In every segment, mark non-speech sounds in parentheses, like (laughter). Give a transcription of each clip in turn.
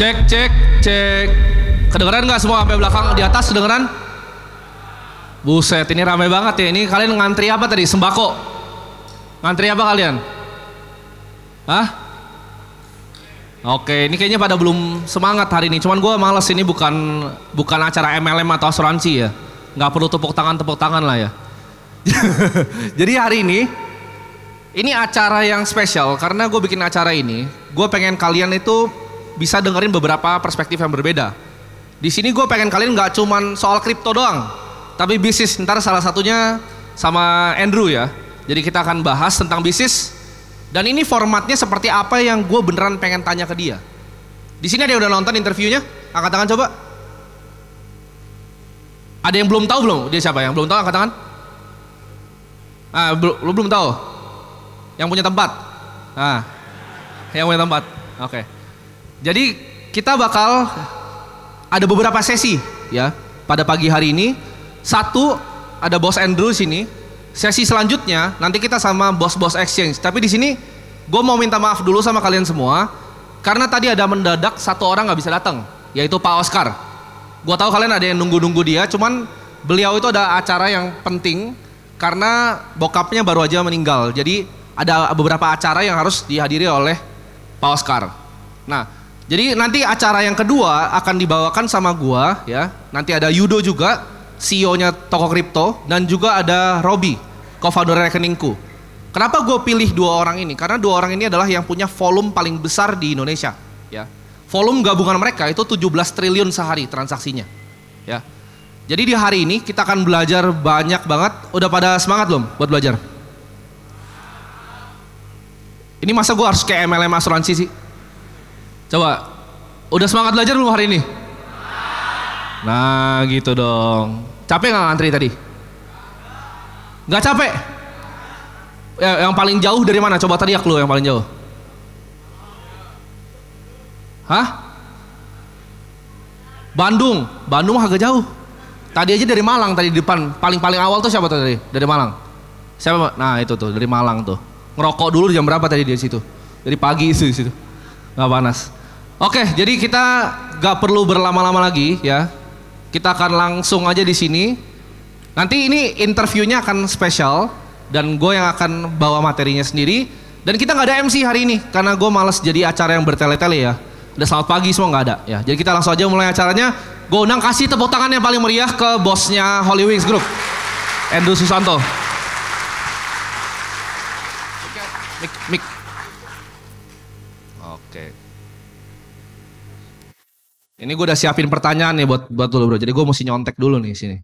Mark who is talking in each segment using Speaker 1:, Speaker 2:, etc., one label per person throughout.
Speaker 1: Cek, cek, cek. Kedengeran nggak semua sampai belakang di atas kedengeran? Buset, ini ramai banget ya. Ini kalian ngantri apa tadi? Sembako. Ngantri apa kalian? Hah? Oke, ini kayaknya pada belum semangat hari ini. Cuman gue males ini bukan bukan acara MLM atau asuransi ya. Gak perlu tepuk tangan tepuk tangan lah ya. (laughs) Jadi hari ini ini acara yang spesial karena gue bikin acara ini. Gue pengen kalian itu bisa dengerin beberapa perspektif yang berbeda. Di sini gue pengen kalian nggak cuman soal kripto doang, tapi bisnis. Ntar salah satunya sama Andrew ya. Jadi kita akan bahas tentang bisnis. Dan ini formatnya seperti apa yang gue beneran pengen tanya ke dia. Di sini ada yang udah nonton interviewnya? Angkat tangan coba. Ada yang belum tahu belum? Dia siapa? Yang belum tahu angkat tangan. Ah, belum belum tahu. Yang punya tempat. Ah. Yang punya tempat. Oke. Okay. Jadi kita bakal ada beberapa sesi ya pada pagi hari ini. Satu ada bos Andrew sini. Sesi selanjutnya nanti kita sama bos-bos exchange. Tapi di sini gue mau minta maaf dulu sama kalian semua karena tadi ada mendadak satu orang nggak bisa datang yaitu Pak Oscar. Gue tahu kalian ada yang nunggu-nunggu dia, cuman beliau itu ada acara yang penting karena bokapnya baru aja meninggal. Jadi ada beberapa acara yang harus dihadiri oleh Pak Oscar. Nah, jadi nanti acara yang kedua akan dibawakan sama gua ya. Nanti ada Yudo juga, CEO-nya Toko Kripto dan juga ada Robi, co-founder rekeningku. Kenapa gue pilih dua orang ini? Karena dua orang ini adalah yang punya volume paling besar di Indonesia, ya. Volume gabungan mereka itu 17 triliun sehari transaksinya, ya. Jadi di hari ini kita akan belajar banyak banget. Udah pada semangat belum buat belajar? Ini masa gue harus kayak MLM asuransi sih? Coba, udah semangat belajar belum hari ini? Nah gitu dong. Capek nggak ngantri tadi? Gak capek? Ya, yang paling jauh dari mana? Coba teriak lu yang paling jauh. Hah? Bandung. Bandung agak jauh. Tadi aja dari Malang tadi di depan. Paling-paling awal tuh siapa tadi? Dari Malang. Siapa? Nah itu tuh dari Malang tuh. Ngerokok dulu jam berapa tadi di situ? Dari pagi itu di situ. Gak panas. Oke, jadi kita gak perlu berlama-lama lagi ya. Kita akan langsung aja di sini. Nanti ini interviewnya akan spesial dan gue yang akan bawa materinya sendiri. Dan kita nggak ada MC hari ini karena gue males jadi acara yang bertele-tele ya. Udah selamat pagi semua nggak ada ya. Jadi kita langsung aja mulai acaranya. Gue undang kasih tepuk tangan yang paling meriah ke bosnya Holy Wings Group, Andrew Susanto. Ini gue udah siapin pertanyaan nih buat buat lo bro. Jadi gue mesti nyontek dulu nih sini.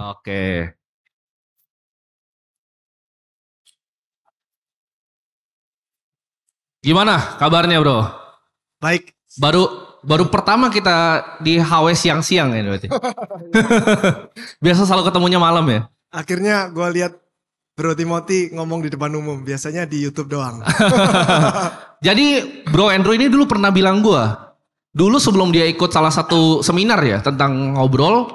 Speaker 2: Oke. Gimana kabarnya bro? Baik.
Speaker 1: Baru baru pertama kita di HW siang-siang ya berarti. (laughs) Biasa selalu ketemunya malam ya.
Speaker 2: Akhirnya gue lihat Bro Timothy ngomong di depan umum, biasanya di YouTube doang.
Speaker 1: (laughs) Jadi Bro Andrew ini dulu pernah bilang gue, dulu sebelum dia ikut salah satu seminar ya tentang ngobrol,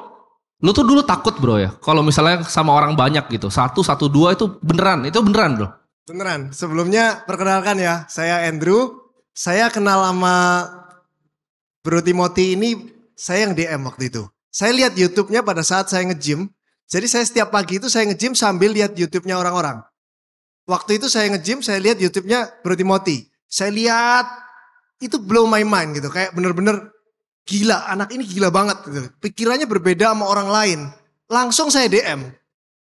Speaker 1: lu tuh dulu takut bro ya kalau misalnya sama orang banyak gitu satu satu dua itu beneran itu beneran bro
Speaker 2: beneran sebelumnya perkenalkan ya saya Andrew saya kenal sama Bro Timothy ini saya yang DM waktu itu saya lihat YouTube-nya pada saat saya nge-gym jadi saya setiap pagi itu saya nge-gym sambil lihat YouTube-nya orang-orang waktu itu saya nge-gym saya lihat YouTube-nya Bro Timothy saya lihat itu blow my mind gitu. Kayak bener-bener gila, anak ini gila banget gitu. Pikirannya berbeda sama orang lain. Langsung saya DM.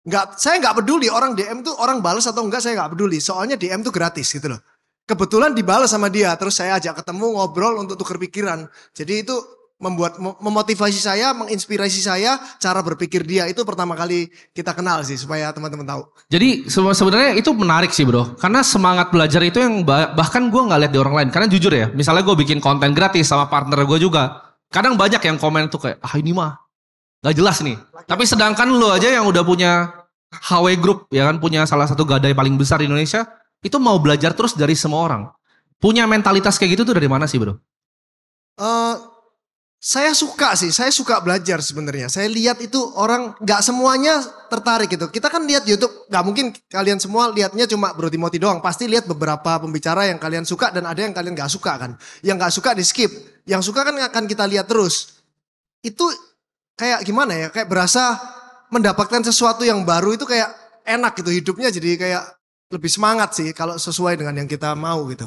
Speaker 2: Nggak, saya nggak peduli orang DM tuh orang balas atau enggak saya nggak peduli. Soalnya DM tuh gratis gitu loh. Kebetulan dibalas sama dia, terus saya ajak ketemu ngobrol untuk tuker pikiran. Jadi itu membuat memotivasi saya, menginspirasi saya cara berpikir dia itu pertama kali kita kenal sih supaya teman-teman tahu.
Speaker 1: Jadi sebenarnya itu menarik sih bro, karena semangat belajar itu yang bahkan gue nggak lihat di orang lain. Karena jujur ya, misalnya gue bikin konten gratis sama partner gue juga, kadang banyak yang komen tuh kayak ah ini mah nggak jelas nih. Laki. Tapi sedangkan lo aja yang udah punya HW Group ya kan punya salah satu gadai paling besar di Indonesia itu mau belajar terus dari semua orang. Punya mentalitas kayak gitu tuh dari mana sih bro?
Speaker 2: Uh, saya suka sih, saya suka belajar sebenarnya. Saya lihat itu orang nggak semuanya tertarik gitu. Kita kan lihat YouTube, nggak mungkin kalian semua lihatnya cuma Bro Timothy doang. Pasti lihat beberapa pembicara yang kalian suka dan ada yang kalian nggak suka kan. Yang nggak suka di skip, yang suka kan akan kita lihat terus. Itu kayak gimana ya? Kayak berasa mendapatkan sesuatu yang baru itu kayak enak gitu hidupnya jadi kayak lebih semangat sih kalau sesuai dengan yang kita mau gitu.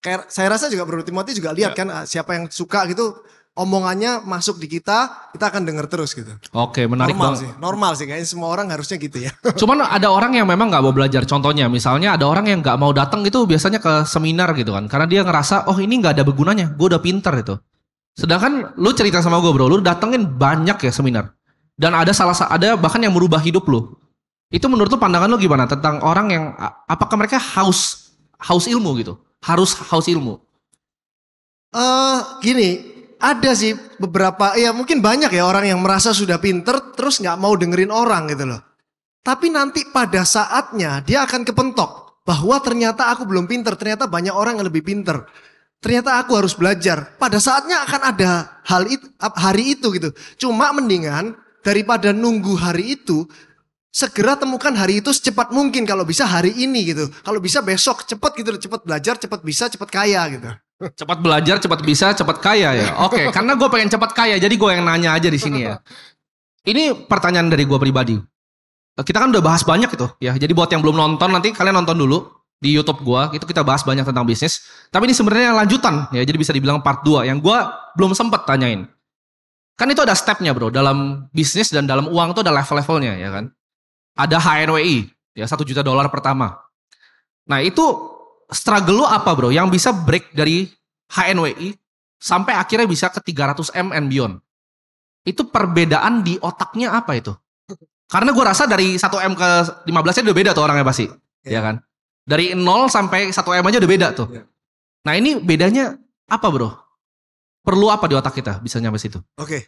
Speaker 2: Kayak saya rasa juga Bro Timothy juga lihat ya. kan ah, siapa yang suka gitu omongannya masuk di kita, kita akan dengar terus gitu.
Speaker 1: Oke, menarik banget. Sih,
Speaker 2: normal sih, kayaknya semua orang harusnya gitu ya. (laughs)
Speaker 1: Cuman ada orang yang memang nggak mau belajar. Contohnya, misalnya ada orang yang nggak mau datang gitu, biasanya ke seminar gitu kan, karena dia ngerasa, oh ini nggak ada begunanya, gue udah pinter itu. Sedangkan lu cerita sama gue bro, lu datengin banyak ya seminar, dan ada salah ada bahkan yang merubah hidup lu. Itu menurut lu pandangan lu gimana tentang orang yang apakah mereka haus haus ilmu gitu, harus haus ilmu?
Speaker 2: Eh, uh, gini, ada sih beberapa ya mungkin banyak ya orang yang merasa sudah pinter terus nggak mau dengerin orang gitu loh. Tapi nanti pada saatnya dia akan kepentok bahwa ternyata aku belum pinter, ternyata banyak orang yang lebih pinter. Ternyata aku harus belajar. Pada saatnya akan ada hal itu, hari itu gitu. Cuma mendingan daripada nunggu hari itu, segera temukan hari itu secepat mungkin kalau bisa hari ini gitu. Kalau bisa besok cepat gitu, cepat belajar, cepat bisa, cepat kaya gitu.
Speaker 1: Cepat belajar, cepat bisa, cepat kaya ya. Oke, okay, (laughs) karena gue pengen cepat kaya, jadi gue yang nanya aja di sini ya. Ini pertanyaan dari gue pribadi. Eh, kita kan udah bahas banyak itu ya. Jadi buat yang belum nonton nanti kalian nonton dulu di YouTube gue. itu kita bahas banyak tentang bisnis. Tapi ini sebenarnya lanjutan ya. Jadi bisa dibilang part 2 yang gue belum sempet tanyain. Kan itu ada stepnya bro dalam bisnis dan dalam uang itu ada level-levelnya ya kan. Ada HNWI ya satu juta dolar pertama. Nah itu struggle lo apa bro yang bisa break dari HNWI sampai akhirnya bisa ke 300 M and beyond? Itu perbedaan di otaknya apa itu? Karena gue rasa dari 1 M ke 15 nya udah beda tuh orangnya pasti. Yeah. Ya kan? Dari 0 sampai 1 M aja udah beda tuh. Yeah. Nah ini bedanya apa bro? Perlu apa di otak kita bisa nyampe situ?
Speaker 2: Oke. Okay.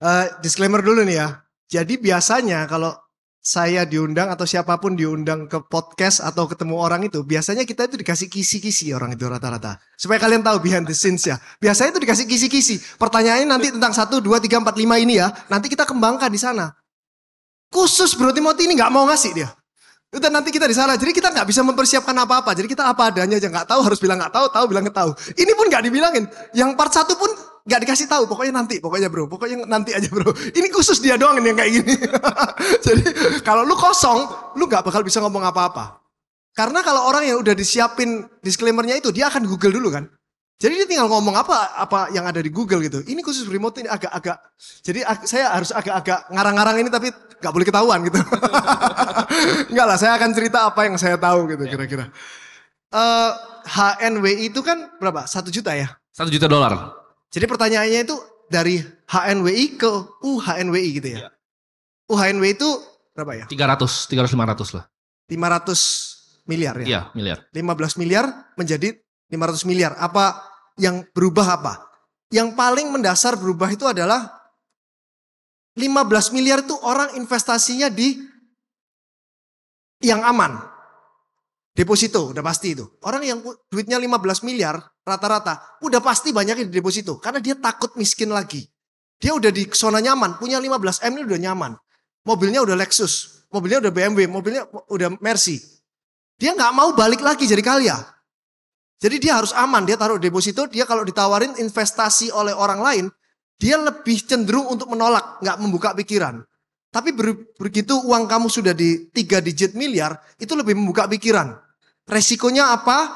Speaker 2: Uh, eh, disclaimer dulu nih ya. Jadi biasanya kalau saya diundang atau siapapun diundang ke podcast atau ketemu orang itu, biasanya kita itu dikasih kisi-kisi orang itu rata-rata. Supaya kalian tahu behind the scenes ya. Biasanya itu dikasih kisi-kisi. Pertanyaannya nanti tentang satu dua tiga empat lima ini ya. Nanti kita kembangkan di sana. Khusus Bro Timothy ini nggak mau ngasih dia. Udah nanti kita di sana, jadi kita nggak bisa mempersiapkan apa-apa. Jadi kita apa adanya aja nggak tahu, harus bilang nggak tahu, tahu bilang nggak tahu. Ini pun nggak dibilangin. Yang part satu pun nggak dikasih tahu, pokoknya nanti, pokoknya bro, pokoknya nanti aja bro. Ini khusus dia doang yang kayak gini. (laughs) Jadi kalau lu kosong, lu nggak bakal bisa ngomong apa-apa. Karena kalau orang yang udah disiapin disclaimernya itu, dia akan Google dulu kan. Jadi dia tinggal ngomong apa apa yang ada di Google gitu. Ini khusus remote ini agak-agak. Jadi saya harus agak-agak ngarang-ngarang ini tapi nggak boleh ketahuan gitu. Enggak (laughs) lah, saya akan cerita apa yang saya tahu gitu ya. kira-kira. Ya. Uh, eh, HNWI itu kan berapa? Satu juta ya?
Speaker 1: Satu juta dolar.
Speaker 2: Jadi pertanyaannya itu dari HNWI ke UHNWI gitu ya. ya. UHNWI itu berapa ya?
Speaker 1: 300, 300 500 lah.
Speaker 2: 500 miliar ya? Iya, miliar. 15 miliar menjadi 500 miliar. Apa yang berubah apa? Yang paling mendasar berubah itu adalah 15 miliar itu orang investasinya di yang aman. Deposito udah pasti itu. Orang yang duitnya 15 miliar rata-rata udah pasti banyaknya di deposito karena dia takut miskin lagi. Dia udah di zona nyaman, punya 15 M ini udah nyaman. Mobilnya udah Lexus, mobilnya udah BMW, mobilnya udah Mercy. Dia nggak mau balik lagi jadi kaya. Jadi dia harus aman, dia taruh deposito, dia kalau ditawarin investasi oleh orang lain, dia lebih cenderung untuk menolak, nggak membuka pikiran. Tapi begitu uang kamu sudah di tiga digit miliar, itu lebih membuka pikiran. Resikonya apa?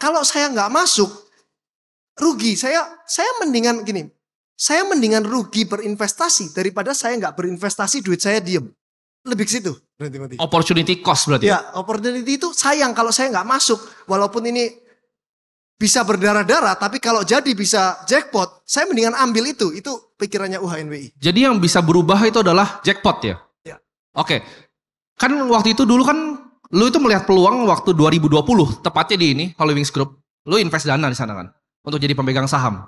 Speaker 2: Kalau saya nggak masuk, rugi. Saya saya mendingan gini, saya mendingan rugi berinvestasi daripada saya nggak berinvestasi duit saya diem. Lebih ke situ.
Speaker 1: Opportunity cost berarti. Ya? ya,
Speaker 2: opportunity itu sayang kalau saya nggak masuk. Walaupun ini bisa berdarah-darah, tapi kalau jadi bisa jackpot, saya mendingan ambil itu. Itu pikirannya UHNWI.
Speaker 1: Jadi yang bisa berubah itu adalah jackpot ya? Iya. Oke. Kan waktu itu dulu kan lu itu melihat peluang waktu 2020, tepatnya di ini, Halloween Group. Lu invest dana di sana kan? Untuk jadi pemegang saham.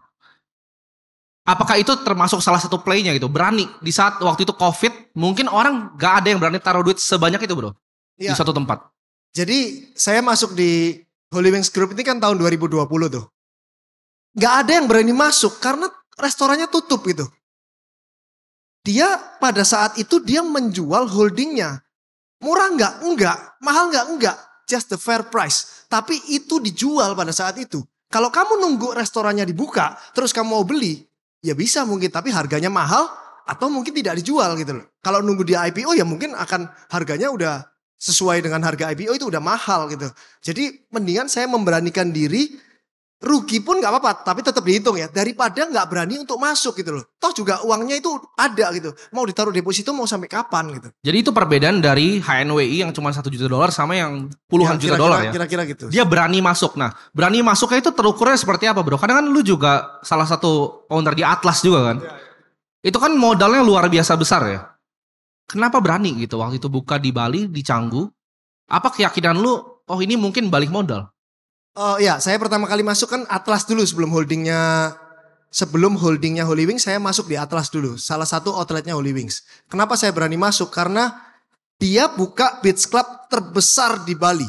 Speaker 1: Apakah itu termasuk salah satu playnya gitu? Berani di saat waktu itu COVID, mungkin orang gak ada yang berani
Speaker 2: taruh duit sebanyak itu bro. Ya. Di satu tempat. Jadi saya masuk di Holy Wings Group ini kan tahun 2020 tuh. Gak ada yang berani masuk karena restorannya tutup itu. Dia pada saat itu dia menjual holdingnya. Murah nggak? Enggak. Mahal nggak? Enggak. Just the fair price. Tapi itu dijual pada saat itu. Kalau kamu nunggu restorannya dibuka, terus kamu mau beli, ya bisa mungkin. Tapi harganya mahal atau mungkin tidak dijual gitu loh. Kalau nunggu di IPO ya mungkin akan harganya udah sesuai dengan harga IPO itu udah mahal gitu. Jadi mendingan saya memberanikan diri rugi pun nggak apa-apa, tapi tetap dihitung ya. Daripada nggak berani untuk masuk gitu loh. Toh juga uangnya itu ada gitu. Mau ditaruh deposito mau sampai kapan gitu.
Speaker 1: Jadi itu perbedaan dari HNWI yang cuma satu juta dolar sama yang puluhan ya, kira -kira, juta dolar ya. Kira-kira gitu. Dia berani masuk. Nah, berani masuknya itu terukurnya seperti apa bro? Karena kan lu juga salah satu owner di Atlas juga kan. Ya, ya. Itu kan modalnya luar biasa besar ya kenapa berani gitu waktu itu buka di Bali di Canggu? Apa keyakinan lu? Oh ini mungkin balik modal.
Speaker 2: Oh ya, saya pertama kali masuk kan Atlas dulu sebelum holdingnya sebelum holdingnya Holy Wings saya masuk di Atlas dulu. Salah satu outletnya Holy Wings. Kenapa saya berani masuk? Karena dia buka beach club terbesar di Bali.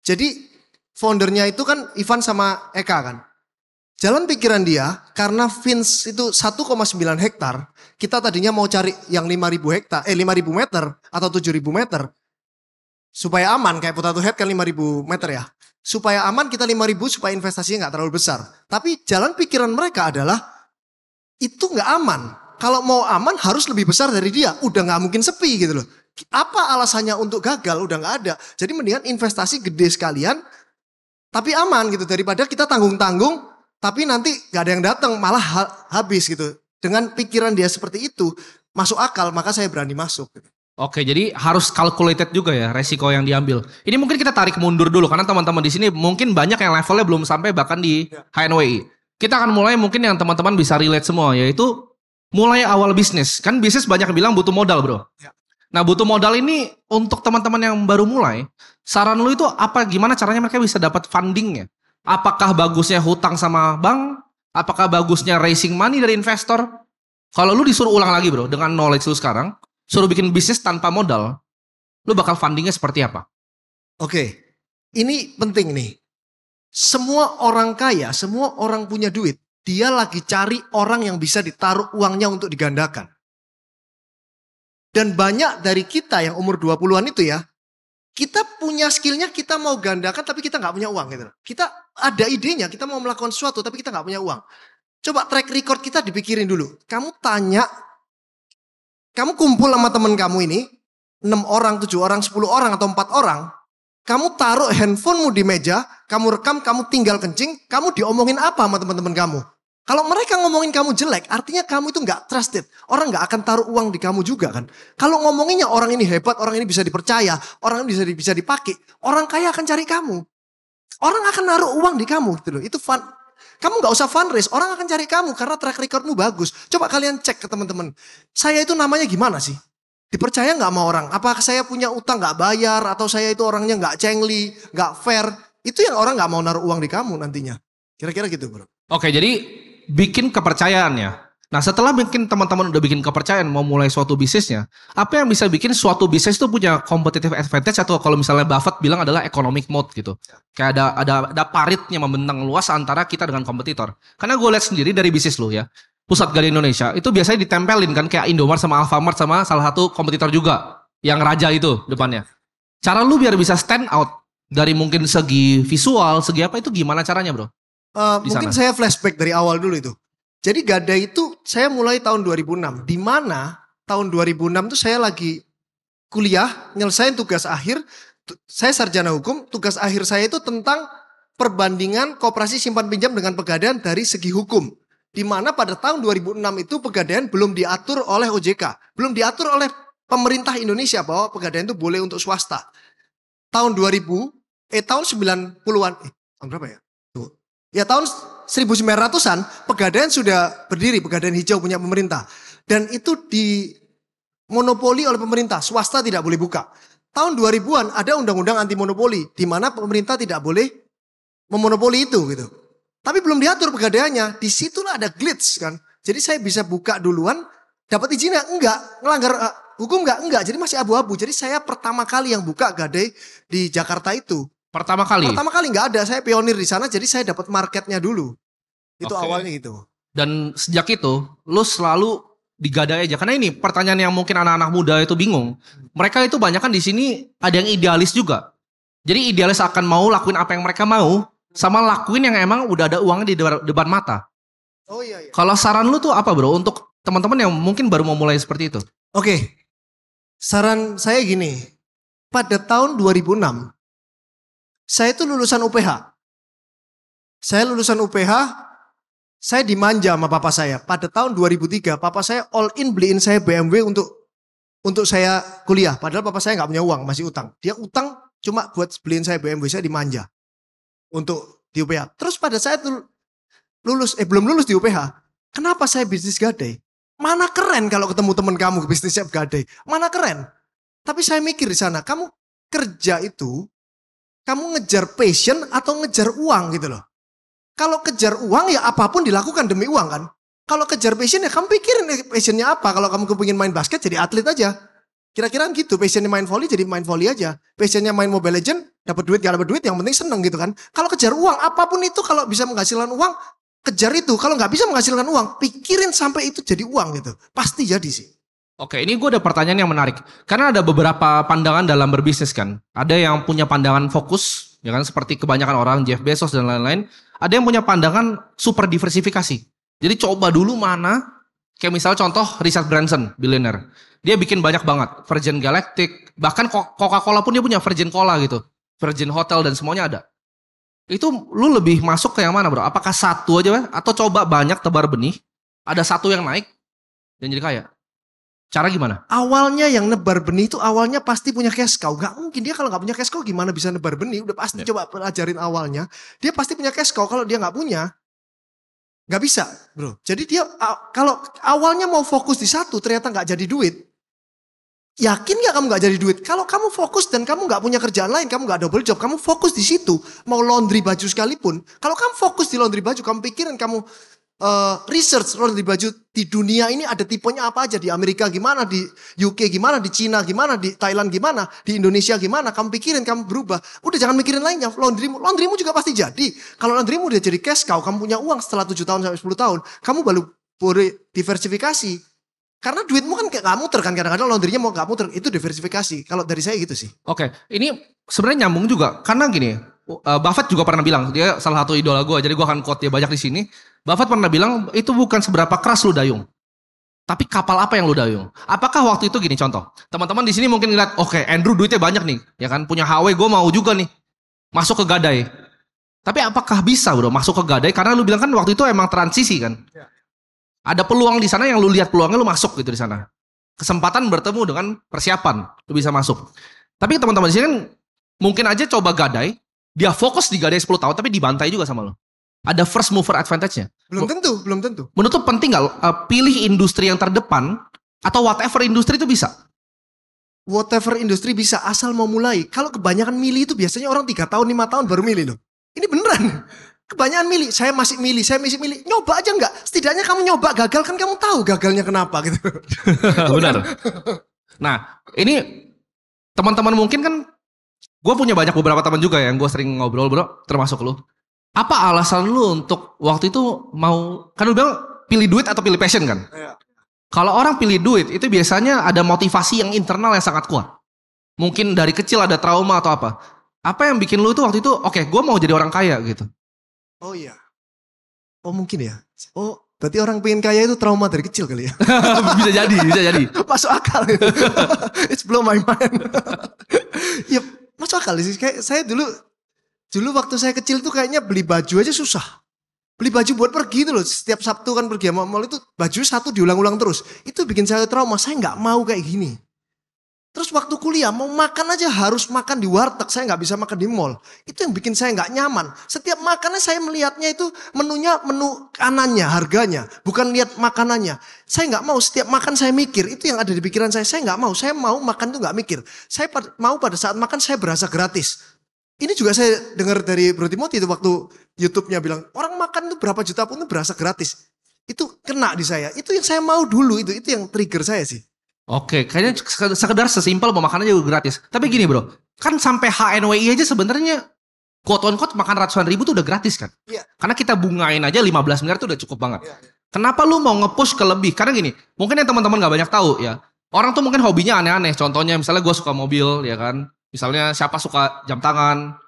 Speaker 2: Jadi foundernya itu kan Ivan sama Eka kan. Jalan pikiran dia karena Vince itu 1,9 hektar kita tadinya mau cari yang 5000 hektar, eh 5000 meter atau 7000 meter. Supaya aman kayak potato head kan 5000 meter ya. Supaya aman kita 5000 supaya investasinya nggak terlalu besar. Tapi jalan pikiran mereka adalah itu nggak aman. Kalau mau aman harus lebih besar dari dia. Udah nggak mungkin sepi gitu loh. Apa alasannya untuk gagal? Udah nggak ada. Jadi mendingan investasi gede sekalian tapi aman gitu daripada kita tanggung-tanggung tapi nanti gak ada yang datang malah ha habis gitu dengan pikiran dia seperti itu masuk akal maka saya berani masuk. Gitu.
Speaker 1: Oke, jadi harus calculated juga ya resiko yang diambil. Ini mungkin kita tarik mundur dulu karena teman-teman di sini mungkin banyak yang levelnya belum sampai bahkan di ya. HNWI. Kita akan mulai mungkin yang teman-teman bisa relate semua yaitu mulai awal bisnis. Kan bisnis banyak yang bilang butuh modal, Bro. Ya. Nah, butuh modal ini untuk teman-teman yang baru mulai, saran lu itu apa gimana caranya mereka bisa dapat fundingnya? Apakah bagusnya hutang sama bank Apakah bagusnya raising money dari investor? Kalau lu disuruh ulang lagi bro, dengan knowledge lu sekarang, suruh bikin bisnis tanpa modal, lu bakal fundingnya seperti apa? Oke,
Speaker 2: ini penting nih. Semua orang kaya, semua orang punya duit, dia lagi cari orang yang bisa ditaruh uangnya untuk digandakan. Dan banyak dari kita yang umur 20-an itu ya, kita punya skillnya kita mau gandakan tapi kita nggak punya uang gitu Kita ada idenya, kita mau melakukan sesuatu tapi kita nggak punya uang. Coba track record kita dipikirin dulu. Kamu tanya, kamu kumpul sama temen kamu ini, enam orang, tujuh orang, sepuluh orang atau empat orang, kamu taruh handphonemu di meja, kamu rekam, kamu tinggal kencing, kamu diomongin apa sama teman-teman kamu? Kalau mereka ngomongin kamu jelek, artinya kamu itu nggak trusted. Orang nggak akan taruh uang di kamu juga kan. Kalau ngomonginnya orang ini hebat, orang ini bisa dipercaya, orang ini bisa bisa dipakai, orang kaya akan cari kamu. Orang akan naruh uang di kamu gitu loh. Itu fun. Kamu nggak usah fundraise, orang akan cari kamu karena track recordmu bagus. Coba kalian cek ke teman-teman. Saya itu namanya gimana sih? Dipercaya nggak sama orang? Apa saya punya utang nggak bayar? Atau saya itu orangnya nggak cengli, nggak fair? Itu yang orang nggak mau naruh uang di kamu nantinya. Kira-kira gitu bro.
Speaker 1: Oke jadi bikin kepercayaannya. Nah setelah mungkin teman-teman udah bikin kepercayaan mau mulai suatu bisnisnya, apa yang bisa bikin suatu bisnis itu punya competitive advantage atau kalau misalnya Buffett bilang adalah economic mode gitu. Kayak ada ada ada paritnya membentang luas antara kita dengan kompetitor. Karena gue lihat sendiri dari bisnis lu ya, pusat gali Indonesia itu biasanya ditempelin kan kayak Indomart sama Alfamart sama salah satu kompetitor juga yang raja itu depannya. Cara lu biar bisa stand out dari mungkin segi visual, segi apa itu gimana caranya bro?
Speaker 2: uh, mungkin saya flashback dari awal dulu itu. Jadi Gadai itu saya mulai tahun 2006. Di mana tahun 2006 itu saya lagi kuliah, nyelesain tugas akhir. Saya sarjana hukum, tugas akhir saya itu tentang perbandingan kooperasi simpan pinjam dengan pegadaian dari segi hukum di mana pada tahun 2006 itu pegadaian belum diatur oleh OJK, belum diatur oleh pemerintah Indonesia bahwa pegadaian itu boleh untuk swasta. Tahun 2000, eh tahun 90-an, eh tahun berapa ya? Ya tahun 1900-an pegadaian sudah berdiri, pegadaian hijau punya pemerintah. Dan itu di monopoli oleh pemerintah, swasta tidak boleh buka. Tahun 2000-an ada undang-undang anti monopoli di mana pemerintah tidak boleh memonopoli itu gitu. Tapi belum diatur pegadaiannya, disitulah ada glitch kan. Jadi saya bisa buka duluan, dapat izinnya enggak, melanggar uh, eh, hukum enggak, enggak. Jadi masih abu-abu. Jadi saya pertama kali yang buka gadai di Jakarta itu Pertama kali. Pertama kali nggak ada, saya pionir di sana jadi saya dapat marketnya dulu. Itu okay. awalnya gitu.
Speaker 1: Dan sejak itu lu selalu digadai aja karena ini pertanyaan yang mungkin anak-anak muda itu bingung. Mereka itu banyak kan di sini ada yang idealis juga. Jadi idealis akan mau lakuin apa yang mereka mau sama lakuin yang emang udah ada uangnya di depan mata. Oh iya iya. Kalau saran lu tuh apa bro untuk teman-teman yang mungkin baru mau mulai seperti itu? Oke. Okay.
Speaker 2: Saran saya gini. Pada tahun 2006 saya itu lulusan UPH. Saya lulusan UPH, saya dimanja sama papa saya. Pada tahun 2003, papa saya all in beliin saya BMW untuk untuk saya kuliah. Padahal papa saya nggak punya uang, masih utang. Dia utang cuma buat beliin saya BMW, saya dimanja untuk di UPH. Terus pada saat lulus, eh belum lulus di UPH, kenapa saya bisnis gadai? Mana keren kalau ketemu temen kamu bisnisnya gadai? Mana keren? Tapi saya mikir di sana, kamu kerja itu kamu ngejar passion atau ngejar uang gitu loh. Kalau kejar uang ya apapun dilakukan demi uang kan. Kalau kejar passion ya kamu pikirin passionnya apa. Kalau kamu kepingin main basket jadi atlet aja. Kira-kira gitu. Passionnya main volley jadi main volley aja. Passionnya main Mobile Legend dapat duit gak dapat duit yang penting seneng gitu kan. Kalau kejar uang apapun itu kalau bisa menghasilkan uang kejar itu. Kalau nggak bisa menghasilkan uang pikirin sampai itu jadi uang gitu. Pasti jadi sih.
Speaker 1: Oke, ini gue ada pertanyaan yang menarik. Karena ada beberapa pandangan dalam berbisnis kan. Ada yang punya pandangan fokus, ya kan, seperti kebanyakan orang, Jeff Bezos dan lain-lain. Ada yang punya pandangan super diversifikasi. Jadi coba dulu mana, kayak misal contoh Richard Branson, billionaire. Dia bikin banyak banget, Virgin Galactic, bahkan Coca-Cola pun dia punya Virgin Cola gitu. Virgin Hotel dan semuanya ada. Itu lu lebih masuk ke yang mana bro? Apakah satu aja bro? atau coba banyak tebar benih, ada satu yang naik, dan jadi kaya? Cara gimana?
Speaker 2: Awalnya yang nebar benih itu awalnya pasti punya cash cow. Gak mungkin dia kalau gak punya cash cow gimana bisa nebar benih? Udah pasti yeah. coba pelajarin awalnya. Dia pasti punya cash cow. Kalau dia gak punya, gak bisa, bro. Jadi dia kalau awalnya mau fokus di satu ternyata gak jadi duit. Yakin gak kamu gak jadi duit? Kalau kamu fokus dan kamu gak punya kerjaan lain, kamu gak double job, kamu fokus di situ. Mau laundry baju sekalipun, kalau kamu fokus di laundry baju, kamu pikirin kamu uh, research Rolling di baju di dunia ini ada tipenya apa aja di Amerika gimana di UK gimana di Cina gimana di Thailand gimana di Indonesia gimana kamu pikirin kamu berubah udah jangan mikirin lainnya laundrymu laundrymu juga pasti jadi kalau laundrymu udah jadi cash kau kamu punya uang setelah tujuh tahun sampai sepuluh tahun kamu baru boleh diversifikasi karena duitmu kan kayak kamu muter kan kadang-kadang laundrynya mau kamu muter itu diversifikasi kalau dari saya gitu sih
Speaker 1: oke okay. ini sebenarnya nyambung juga karena gini uh, Buffett juga pernah bilang dia salah satu idola gue jadi gue akan quote dia banyak di sini Buffett pernah bilang itu bukan seberapa keras lu dayung tapi kapal apa yang lu dayung? Apakah waktu itu gini contoh? Teman-teman di sini mungkin lihat, oke okay, Andrew duitnya banyak nih, ya kan punya HW gue mau juga nih masuk ke gadai. Tapi apakah bisa bro masuk ke gadai? Karena lu bilang kan waktu itu emang transisi kan. Ya. Ada peluang di sana yang lu lihat peluangnya lu masuk gitu di sana. Kesempatan bertemu dengan persiapan lu bisa masuk. Tapi teman-teman di sini kan mungkin aja coba gadai, dia fokus di Gadai 10 tahun tapi dibantai juga sama lo. Ada first mover advantage-nya.
Speaker 2: Belum tentu, belum tentu.
Speaker 1: Menutup penting gak uh, eh, pilih industri yang terdepan atau whatever industri itu bisa?
Speaker 2: Whatever industri bisa asal mau mulai. Kalau kebanyakan milih itu biasanya orang tiga tahun, lima tahun baru milih loh. Ini beneran. Kebanyakan milih, saya masih milih, saya masih milih. Nyoba aja enggak. Setidaknya kamu nyoba gagal kan kamu tahu gagalnya kenapa gitu.
Speaker 1: (laughs) Benar. (laughs) Nah, ini teman-teman mungkin kan gue punya banyak beberapa teman juga yang gue sering ngobrol bro, termasuk lu. Apa alasan lu untuk waktu itu mau, kan lu bilang pilih duit atau pilih passion kan? Iya. Kalau orang pilih duit itu biasanya ada motivasi yang internal yang sangat kuat. Mungkin dari kecil ada trauma atau apa. Apa yang bikin lu itu waktu itu, oke
Speaker 2: okay, gue mau jadi orang kaya gitu. Oh iya. Oh mungkin ya. Oh Berarti orang pengen kaya itu trauma dari kecil kali ya? (laughs) bisa jadi, bisa jadi. (laughs) Masuk akal. Gitu. (laughs) It's blow my mind. yep masuk akal sih. Kayak saya dulu dulu waktu saya kecil tuh kayaknya beli baju aja susah. Beli baju buat pergi itu loh. Setiap Sabtu kan pergi sama mall itu baju satu diulang-ulang terus. Itu bikin saya trauma. Saya nggak mau kayak gini. Terus waktu kuliah mau makan aja harus makan di warteg. Saya nggak bisa makan di mall. Itu yang bikin saya nggak nyaman. Setiap makannya saya melihatnya itu menunya menu kanannya, harganya. Bukan lihat makanannya. Saya nggak mau setiap makan saya mikir. Itu yang ada di pikiran saya. Saya nggak mau. Saya mau makan tuh nggak mikir. Saya mau pada saat makan saya berasa gratis. Ini juga saya dengar dari Bro Timothy itu waktu YouTube-nya bilang orang makan tuh berapa juta pun itu berasa gratis. Itu kena di saya. Itu yang saya mau dulu itu itu yang trigger saya sih. Oke, kayaknya
Speaker 1: sekedar sesimpel mau makan aja gratis. Tapi gini bro,
Speaker 2: kan sampai HNWI aja sebenarnya
Speaker 1: quote on quote makan ratusan ribu tuh udah gratis kan? Iya. Yeah. Karena kita bungain aja 15 miliar tuh udah cukup banget. Yeah, iya. Kenapa lu mau ngepush ke lebih? Karena gini, mungkin yang teman-teman nggak banyak tahu ya. Orang tuh mungkin hobinya aneh-aneh. Contohnya misalnya gue suka mobil ya kan. Misalnya siapa suka jam tangan.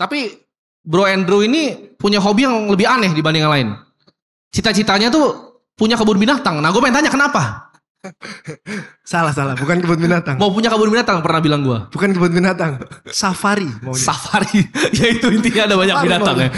Speaker 1: Tapi Bro Andrew ini punya hobi yang lebih aneh dibanding yang lain. Cita-citanya tuh punya kebun binatang. Nah gue pengen tanya kenapa? salah salah, bukan kebun binatang. Mau punya kebun binatang pernah bilang gua.
Speaker 2: Bukan kebun binatang. Safari
Speaker 1: maunya. Safari. (laughs) ya itu intinya ada banyak safari binatang ya.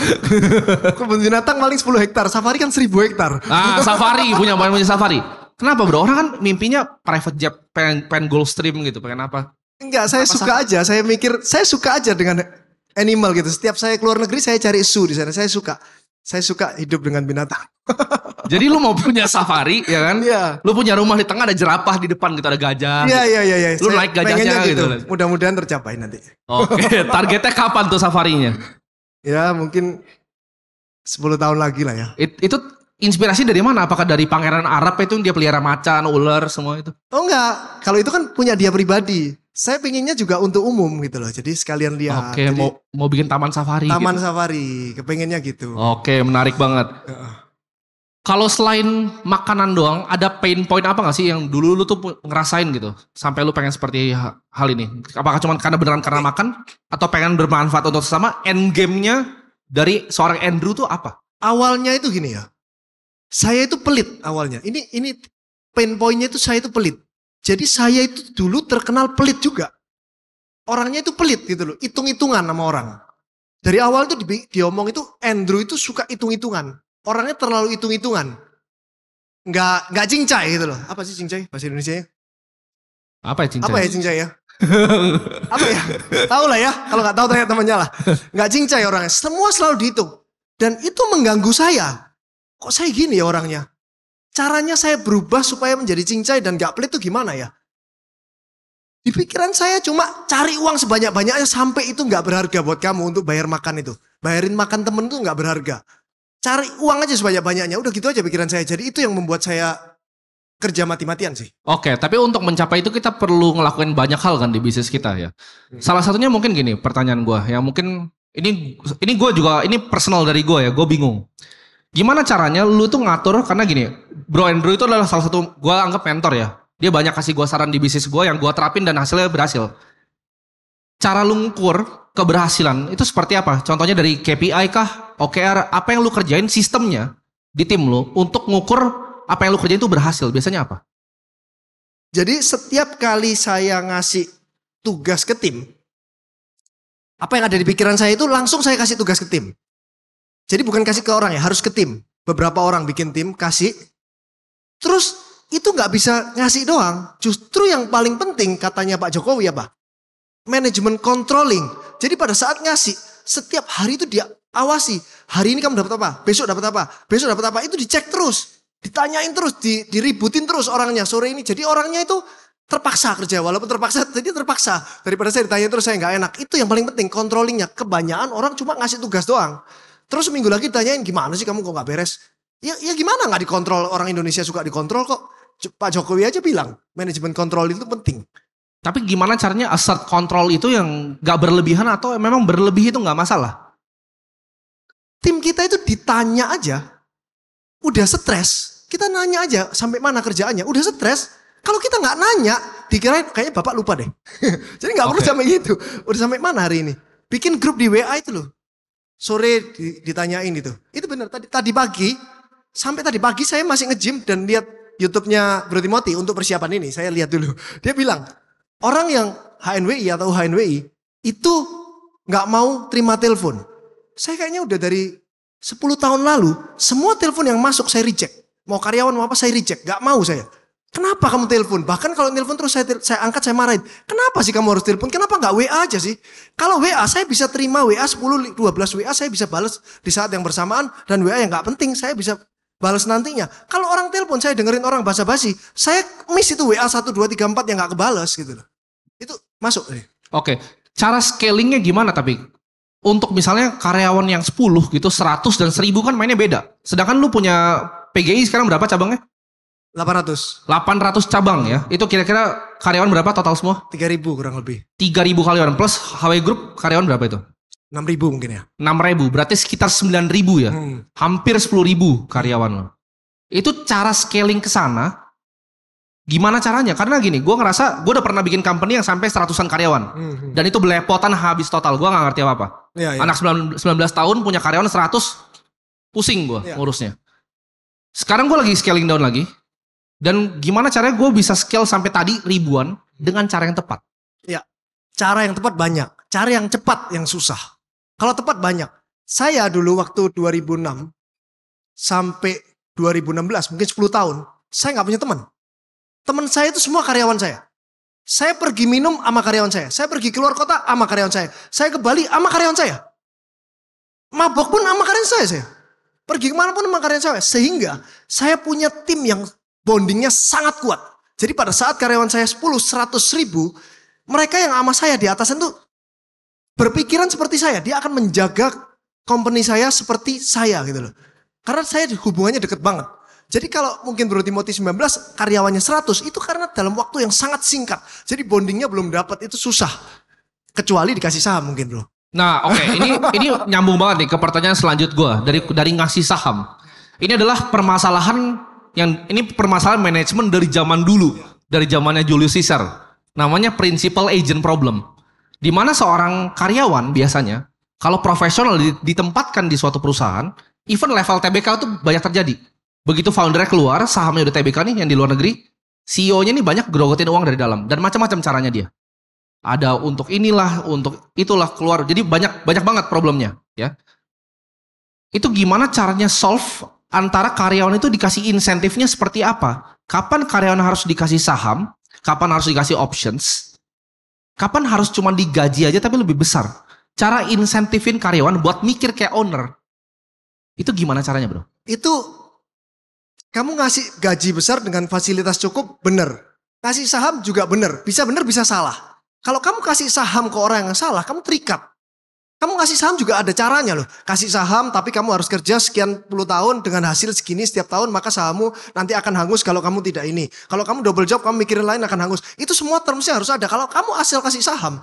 Speaker 2: (laughs) kebun binatang paling 10 hektar, safari kan 1000 hektar. Ah, safari punya
Speaker 1: main punya safari. Kenapa bro? Orang kan mimpinya private jet, pengen, pengen gold stream gitu, pengen apa?
Speaker 2: Enggak, saya apa suka aja. Saya mikir, saya suka aja dengan animal gitu. Setiap saya keluar negeri, saya cari zoo di sana. Saya suka saya suka hidup dengan binatang. (laughs)
Speaker 1: Jadi lu mau punya safari ya kan? Iya. Lu punya rumah di tengah ada jerapah di depan gitu ada gajah. Iya gitu. iya iya iya. Lu naik gajahnya gitu. gitu.
Speaker 2: Mudah-mudahan tercapai nanti. Oke, okay. (laughs) targetnya
Speaker 1: kapan tuh safarinya?
Speaker 2: ya mungkin 10 tahun lagi lah ya. It, itu inspirasi
Speaker 1: dari mana? Apakah dari pangeran Arab itu yang dia pelihara macan, ular semua itu?
Speaker 2: Oh enggak, kalau itu kan punya dia pribadi saya pinginnya juga untuk umum gitu loh. Jadi sekalian lihat. Oke, okay, mau mau bikin taman safari. Gitu. Taman gitu. safari, kepinginnya gitu.
Speaker 1: Oke, okay, menarik uh, banget. Uh. Kalau selain makanan doang, ada pain point apa gak sih yang dulu lu tuh ngerasain gitu? Sampai lu pengen seperti hal ini. Apakah cuma karena beneran karena eh. makan? Atau pengen bermanfaat untuk sesama?
Speaker 2: End game-nya dari seorang Andrew tuh apa? Awalnya itu gini ya. Saya itu pelit awalnya. Ini ini pain pointnya itu saya itu pelit jadi saya itu dulu terkenal pelit juga. Orangnya itu pelit gitu loh, hitung-hitungan sama orang. Dari awal itu diomong itu Andrew itu suka hitung-hitungan. Orangnya terlalu hitung-hitungan. Nggak nggak cincai gitu loh. Apa sih cincai bahasa Indonesia? Apa ya cincai? Apa ya cincai ya? apa ya? ya, ya? ya? Tahu lah ya, kalau nggak tahu tanya temannya lah. Nggak cincai orangnya, semua selalu dihitung. Dan itu mengganggu saya. Kok saya gini ya orangnya? caranya saya berubah supaya menjadi cincai dan gak pelit itu gimana ya? Di pikiran saya cuma cari uang sebanyak-banyaknya sampai itu nggak berharga buat kamu untuk bayar makan itu. Bayarin makan temen tuh nggak berharga. Cari uang aja sebanyak-banyaknya. Udah gitu aja pikiran saya. Jadi itu yang membuat saya kerja mati-matian sih.
Speaker 1: Oke, tapi untuk mencapai itu kita perlu ngelakuin banyak hal kan di bisnis kita ya. Hmm. Salah satunya mungkin gini pertanyaan gue. Yang mungkin ini ini gue juga ini personal dari gue ya. Gue bingung. Gimana caranya lu tuh ngatur karena gini, Bro Andrew itu adalah salah satu gue anggap mentor ya. Dia banyak kasih gue saran di bisnis gue yang gue terapin dan hasilnya berhasil. Cara lu ngukur keberhasilan itu seperti apa? Contohnya dari KPI kah, OKR, apa yang lu kerjain sistemnya di tim lu untuk ngukur apa yang lu kerjain itu berhasil. Biasanya apa?
Speaker 2: Jadi setiap kali saya ngasih tugas ke tim, apa yang ada di pikiran saya itu langsung saya kasih tugas ke tim. Jadi bukan kasih ke orang ya, harus ke tim. Beberapa orang bikin tim, kasih. Terus itu nggak bisa ngasih doang. Justru yang paling penting katanya Pak Jokowi apa? Manajemen controlling. Jadi pada saat ngasih, setiap hari itu dia awasi. Hari ini kamu dapat apa? Besok dapat apa? Besok dapat apa? Itu dicek terus. Ditanyain terus, di, diributin terus orangnya sore ini. Jadi orangnya itu terpaksa kerja walaupun terpaksa (laughs) jadi terpaksa daripada saya ditanya terus saya nggak enak itu yang paling penting controllingnya kebanyakan orang cuma ngasih tugas doang Terus minggu lagi tanyain gimana sih kamu kok nggak beres? Ya, ya gimana nggak dikontrol orang Indonesia suka dikontrol kok. Pak Jokowi aja bilang manajemen kontrol itu penting.
Speaker 1: Tapi gimana caranya assert kontrol itu yang gak berlebihan atau memang berlebih itu nggak masalah?
Speaker 2: Tim kita itu ditanya aja, udah stres, kita nanya aja sampai mana kerjaannya, udah stres. Kalau kita nggak nanya, dikirain kayaknya bapak lupa deh. (laughs) Jadi nggak okay. perlu sampai gitu. Udah sampai mana hari ini? Bikin grup di WA itu loh. Sore ditanyain gitu. itu. Itu benar tadi tadi pagi sampai tadi pagi saya masih nge-gym dan lihat YouTube-nya Bro Timothy untuk persiapan ini. Saya lihat dulu. (laughs) Dia bilang, orang yang HNWI atau HNWI itu nggak mau terima telepon. Saya kayaknya udah dari 10 tahun lalu, semua telepon yang masuk saya reject. Mau karyawan mau apa saya reject, nggak mau saya. Kenapa kamu telepon? Bahkan kalau telepon terus saya, saya angkat, saya marahin. Kenapa sih kamu harus telepon? Kenapa nggak WA aja sih? Kalau WA saya bisa terima WA 10, 12 WA saya bisa balas di saat yang bersamaan. Dan WA yang nggak penting saya bisa balas nantinya. Kalau orang telepon saya dengerin orang basa-basi, saya miss itu WA 1, 2, 3, 4 yang nggak kebalas gitu loh. Itu masuk. Oke,
Speaker 1: Oke, cara scalingnya gimana tapi? Untuk misalnya karyawan yang 10 gitu, 100 dan 1000 kan mainnya beda. Sedangkan lu punya PGI sekarang berapa cabangnya? 800. 800 cabang ya. Itu kira-kira karyawan berapa total semua? 3000 kurang lebih. 3000 karyawan plus HW Group karyawan berapa itu? 6000 mungkin ya. 6000, berarti sekitar 9000 ya. Hmm. Hampir 10000 karyawan lo. Itu cara scaling ke sana gimana caranya? Karena gini, gue ngerasa gue udah pernah bikin company yang sampai seratusan karyawan. -hmm. Dan itu belepotan habis total. Gue gak ngerti apa-apa. Yeah, yeah. Anak 19, 19 tahun punya karyawan 100, pusing gue yeah. ngurusnya. Sekarang gue lagi scaling down lagi. Dan gimana caranya gue bisa scale sampai tadi ribuan dengan cara yang tepat?
Speaker 2: Ya, cara yang tepat banyak. Cara yang cepat yang susah. Kalau tepat banyak. Saya dulu waktu 2006 sampai 2016, mungkin 10 tahun, saya nggak punya teman. Teman saya itu semua karyawan saya. Saya pergi minum sama karyawan saya. Saya pergi keluar kota sama karyawan saya. Saya ke Bali sama karyawan saya. Mabok pun sama karyawan saya. saya. Pergi kemana pun sama karyawan saya. Sehingga saya punya tim yang Bondingnya sangat kuat. Jadi pada saat karyawan saya 10, 100 ribu, mereka yang sama saya di atas itu berpikiran seperti saya. Dia akan menjaga company saya seperti saya gitu loh. Karena saya hubungannya deket banget. Jadi kalau mungkin Bro Timothy 19 karyawannya 100 itu karena dalam waktu yang sangat singkat. Jadi bondingnya belum dapat itu susah. Kecuali dikasih saham mungkin Bro.
Speaker 1: Nah, oke, okay. ini (laughs) ini nyambung banget nih ke pertanyaan selanjut gue dari dari ngasih saham. Ini adalah permasalahan yang ini permasalahan manajemen dari zaman dulu, dari zamannya Julius Caesar. Namanya principal agent problem. Di mana seorang karyawan biasanya kalau profesional ditempatkan di suatu perusahaan, even level TBK itu banyak terjadi. Begitu foundernya keluar, sahamnya udah TBK nih yang di luar negeri, CEO-nya ini banyak grogotin uang dari dalam dan macam-macam caranya dia. Ada untuk inilah, untuk itulah keluar. Jadi banyak banyak banget problemnya, ya. Itu gimana caranya solve antara karyawan itu dikasih insentifnya seperti apa? Kapan karyawan harus dikasih saham? Kapan harus dikasih options? Kapan harus cuma digaji aja tapi lebih besar? Cara insentifin karyawan
Speaker 2: buat mikir kayak owner. Itu gimana caranya bro? Itu kamu ngasih gaji besar dengan fasilitas cukup bener. Kasih saham juga bener. Bisa bener bisa salah. Kalau kamu kasih saham ke orang yang salah, kamu terikat. Kamu kasih saham juga ada caranya loh. Kasih saham tapi kamu harus kerja sekian puluh tahun dengan hasil segini setiap tahun maka sahammu nanti akan hangus kalau kamu tidak ini. Kalau kamu double job kamu mikirin lain akan hangus. Itu semua termsnya harus ada. Kalau kamu asal kasih saham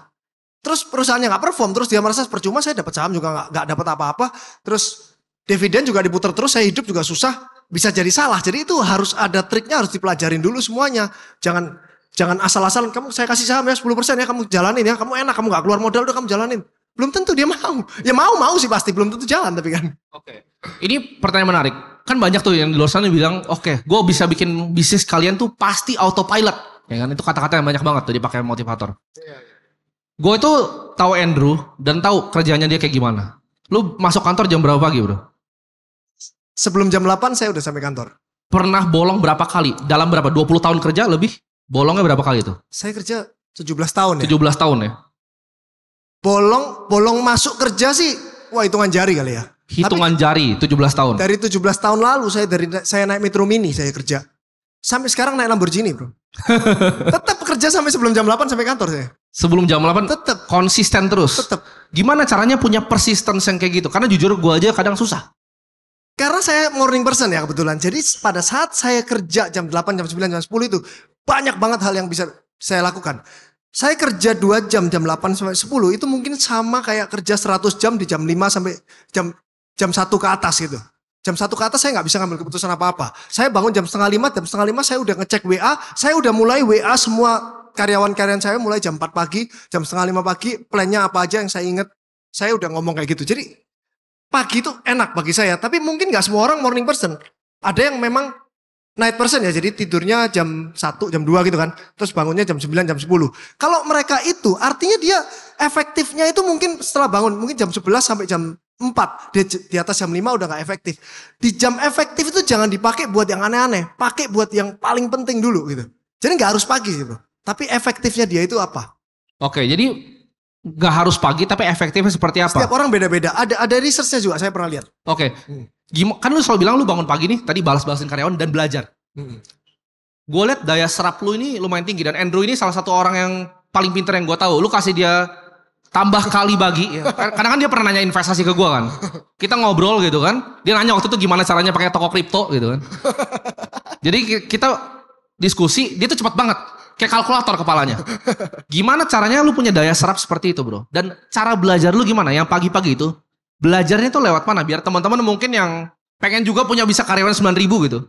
Speaker 2: terus perusahaannya nggak perform terus dia merasa percuma saya dapat saham juga nggak nggak dapat apa-apa terus dividen juga diputar terus saya hidup juga susah bisa jadi salah. Jadi itu harus ada triknya harus dipelajarin dulu semuanya. Jangan jangan asal-asalan kamu saya kasih saham ya 10% ya kamu jalanin ya kamu enak kamu nggak keluar modal udah kamu jalanin belum tentu dia mau. Ya mau mau sih pasti, belum tentu jalan tapi kan. Oke.
Speaker 1: Okay. Ini pertanyaan menarik. Kan banyak tuh yang di luar sana bilang, "Oke, okay, gue bisa bikin bisnis kalian tuh pasti autopilot." Ya kan itu kata-kata yang banyak banget tuh dipakai motivator. Iya, iya. Gue itu tahu Andrew dan tahu kerjanya dia kayak gimana. Lu masuk kantor jam berapa pagi, Bro? Sebelum jam 8 saya udah sampai kantor. Pernah bolong berapa kali? Dalam berapa? 20 tahun kerja lebih? Bolongnya berapa kali itu? Saya kerja 17 tahun ya. 17 tahun ya
Speaker 2: bolong bolong masuk kerja sih wah hitungan jari kali ya. Hitungan Tapi, jari 17 tahun. Dari 17 tahun lalu saya dari saya naik Metro Mini saya kerja. Sampai sekarang naik Lamborghini, Bro. (laughs) tetap kerja sampai sebelum jam 8 sampai kantor saya.
Speaker 1: Sebelum jam 8 tetap konsisten terus. Tetap. Gimana caranya punya persisten yang kayak gitu? Karena jujur gue aja kadang susah.
Speaker 2: Karena saya morning person ya kebetulan. Jadi pada saat saya kerja jam 8, jam 9, jam 10 itu banyak banget hal yang bisa saya lakukan. Saya kerja 2 jam jam 8 sampai 10 itu mungkin sama kayak kerja 100 jam di jam 5 sampai jam jam 1 ke atas gitu. Jam satu ke atas saya nggak bisa ngambil keputusan apa-apa. Saya bangun jam setengah lima, jam setengah lima saya udah ngecek WA, saya udah mulai WA semua karyawan-karyawan saya mulai jam 4 pagi, jam setengah lima pagi, plannya apa aja yang saya inget. Saya udah ngomong kayak gitu. Jadi pagi itu enak bagi saya, tapi mungkin nggak semua orang morning person. Ada yang memang night person ya, jadi tidurnya jam 1, jam 2 gitu kan. Terus bangunnya jam 9, jam 10. Kalau mereka itu artinya dia efektifnya itu mungkin setelah bangun, mungkin jam 11 sampai jam 4. Di, di atas jam 5 udah gak efektif. Di jam efektif itu jangan dipakai buat yang aneh-aneh. Pakai buat yang paling penting dulu gitu. Jadi gak harus pagi sih gitu. bro. Tapi efektifnya dia itu apa?
Speaker 1: Oke, jadi nggak harus pagi tapi efektifnya seperti apa?
Speaker 2: Setiap orang beda-beda.
Speaker 1: Ada ada researchnya juga saya pernah lihat. Oke. Okay. Hmm. Gimana? Kan lu selalu bilang lu bangun pagi nih tadi balas-balasin karyawan dan belajar. Hmm. Gue lihat daya serap lu ini lumayan tinggi dan Andrew ini salah satu orang yang paling pinter yang gue tahu. Lu kasih dia tambah kali bagi. Ya. Karena kan dia pernah nanya investasi ke gue kan. Kita ngobrol gitu kan. Dia nanya waktu itu gimana caranya pakai toko kripto gitu kan. (laughs) Jadi kita diskusi dia tuh cepat banget kayak kalkulator kepalanya. Gimana caranya lu punya daya serap seperti itu, Bro? Dan cara belajar lu gimana? Yang pagi-pagi itu belajarnya tuh lewat mana? Biar teman-teman mungkin yang pengen juga punya bisa karyawan ribu gitu.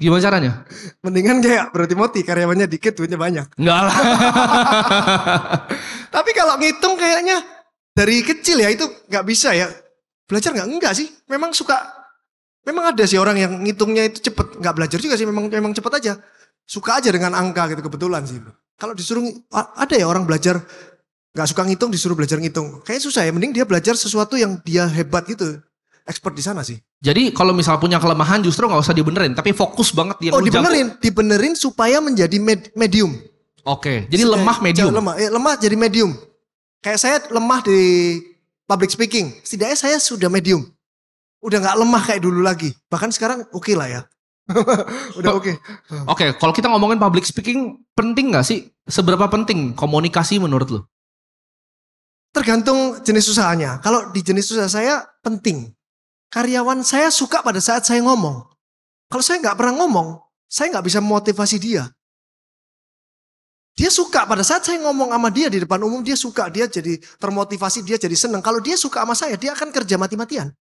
Speaker 2: Gimana caranya? Mendingan kayak berarti Timothy, karyawannya dikit duitnya banyak. Enggak lah. (laughs) Tapi kalau ngitung kayaknya dari kecil ya itu nggak bisa ya. Belajar nggak? Enggak sih. Memang suka Memang ada sih orang yang ngitungnya itu cepet, nggak belajar juga sih. Memang memang cepet aja, suka aja dengan angka gitu kebetulan sih. Kalau disuruh ada ya orang belajar nggak suka ngitung disuruh belajar ngitung, kayaknya susah ya. Mending dia belajar sesuatu yang dia hebat gitu, expert di sana sih.
Speaker 1: Jadi kalau misal punya kelemahan justru nggak usah dibenerin, tapi fokus banget dia. Oh dibenerin,
Speaker 2: dibenerin supaya menjadi med medium.
Speaker 1: Oke, jadi lemah medium. Lemah,
Speaker 2: ya, lemah jadi medium. Kayak saya lemah di public speaking, setidaknya saya sudah medium udah nggak lemah kayak dulu lagi. Bahkan sekarang oke okay lah ya. (laughs) udah oke. Hmm. Oke,
Speaker 1: okay. kalau kita ngomongin public speaking penting nggak sih? Seberapa
Speaker 2: penting komunikasi menurut lo? Tergantung jenis usahanya. Kalau di jenis usaha saya penting. Karyawan saya suka pada saat saya ngomong. Kalau saya nggak pernah ngomong, saya nggak bisa memotivasi dia. Dia suka pada saat saya ngomong sama dia di depan umum, dia suka, dia jadi termotivasi, dia jadi seneng. Kalau dia suka sama saya, dia akan kerja mati-matian.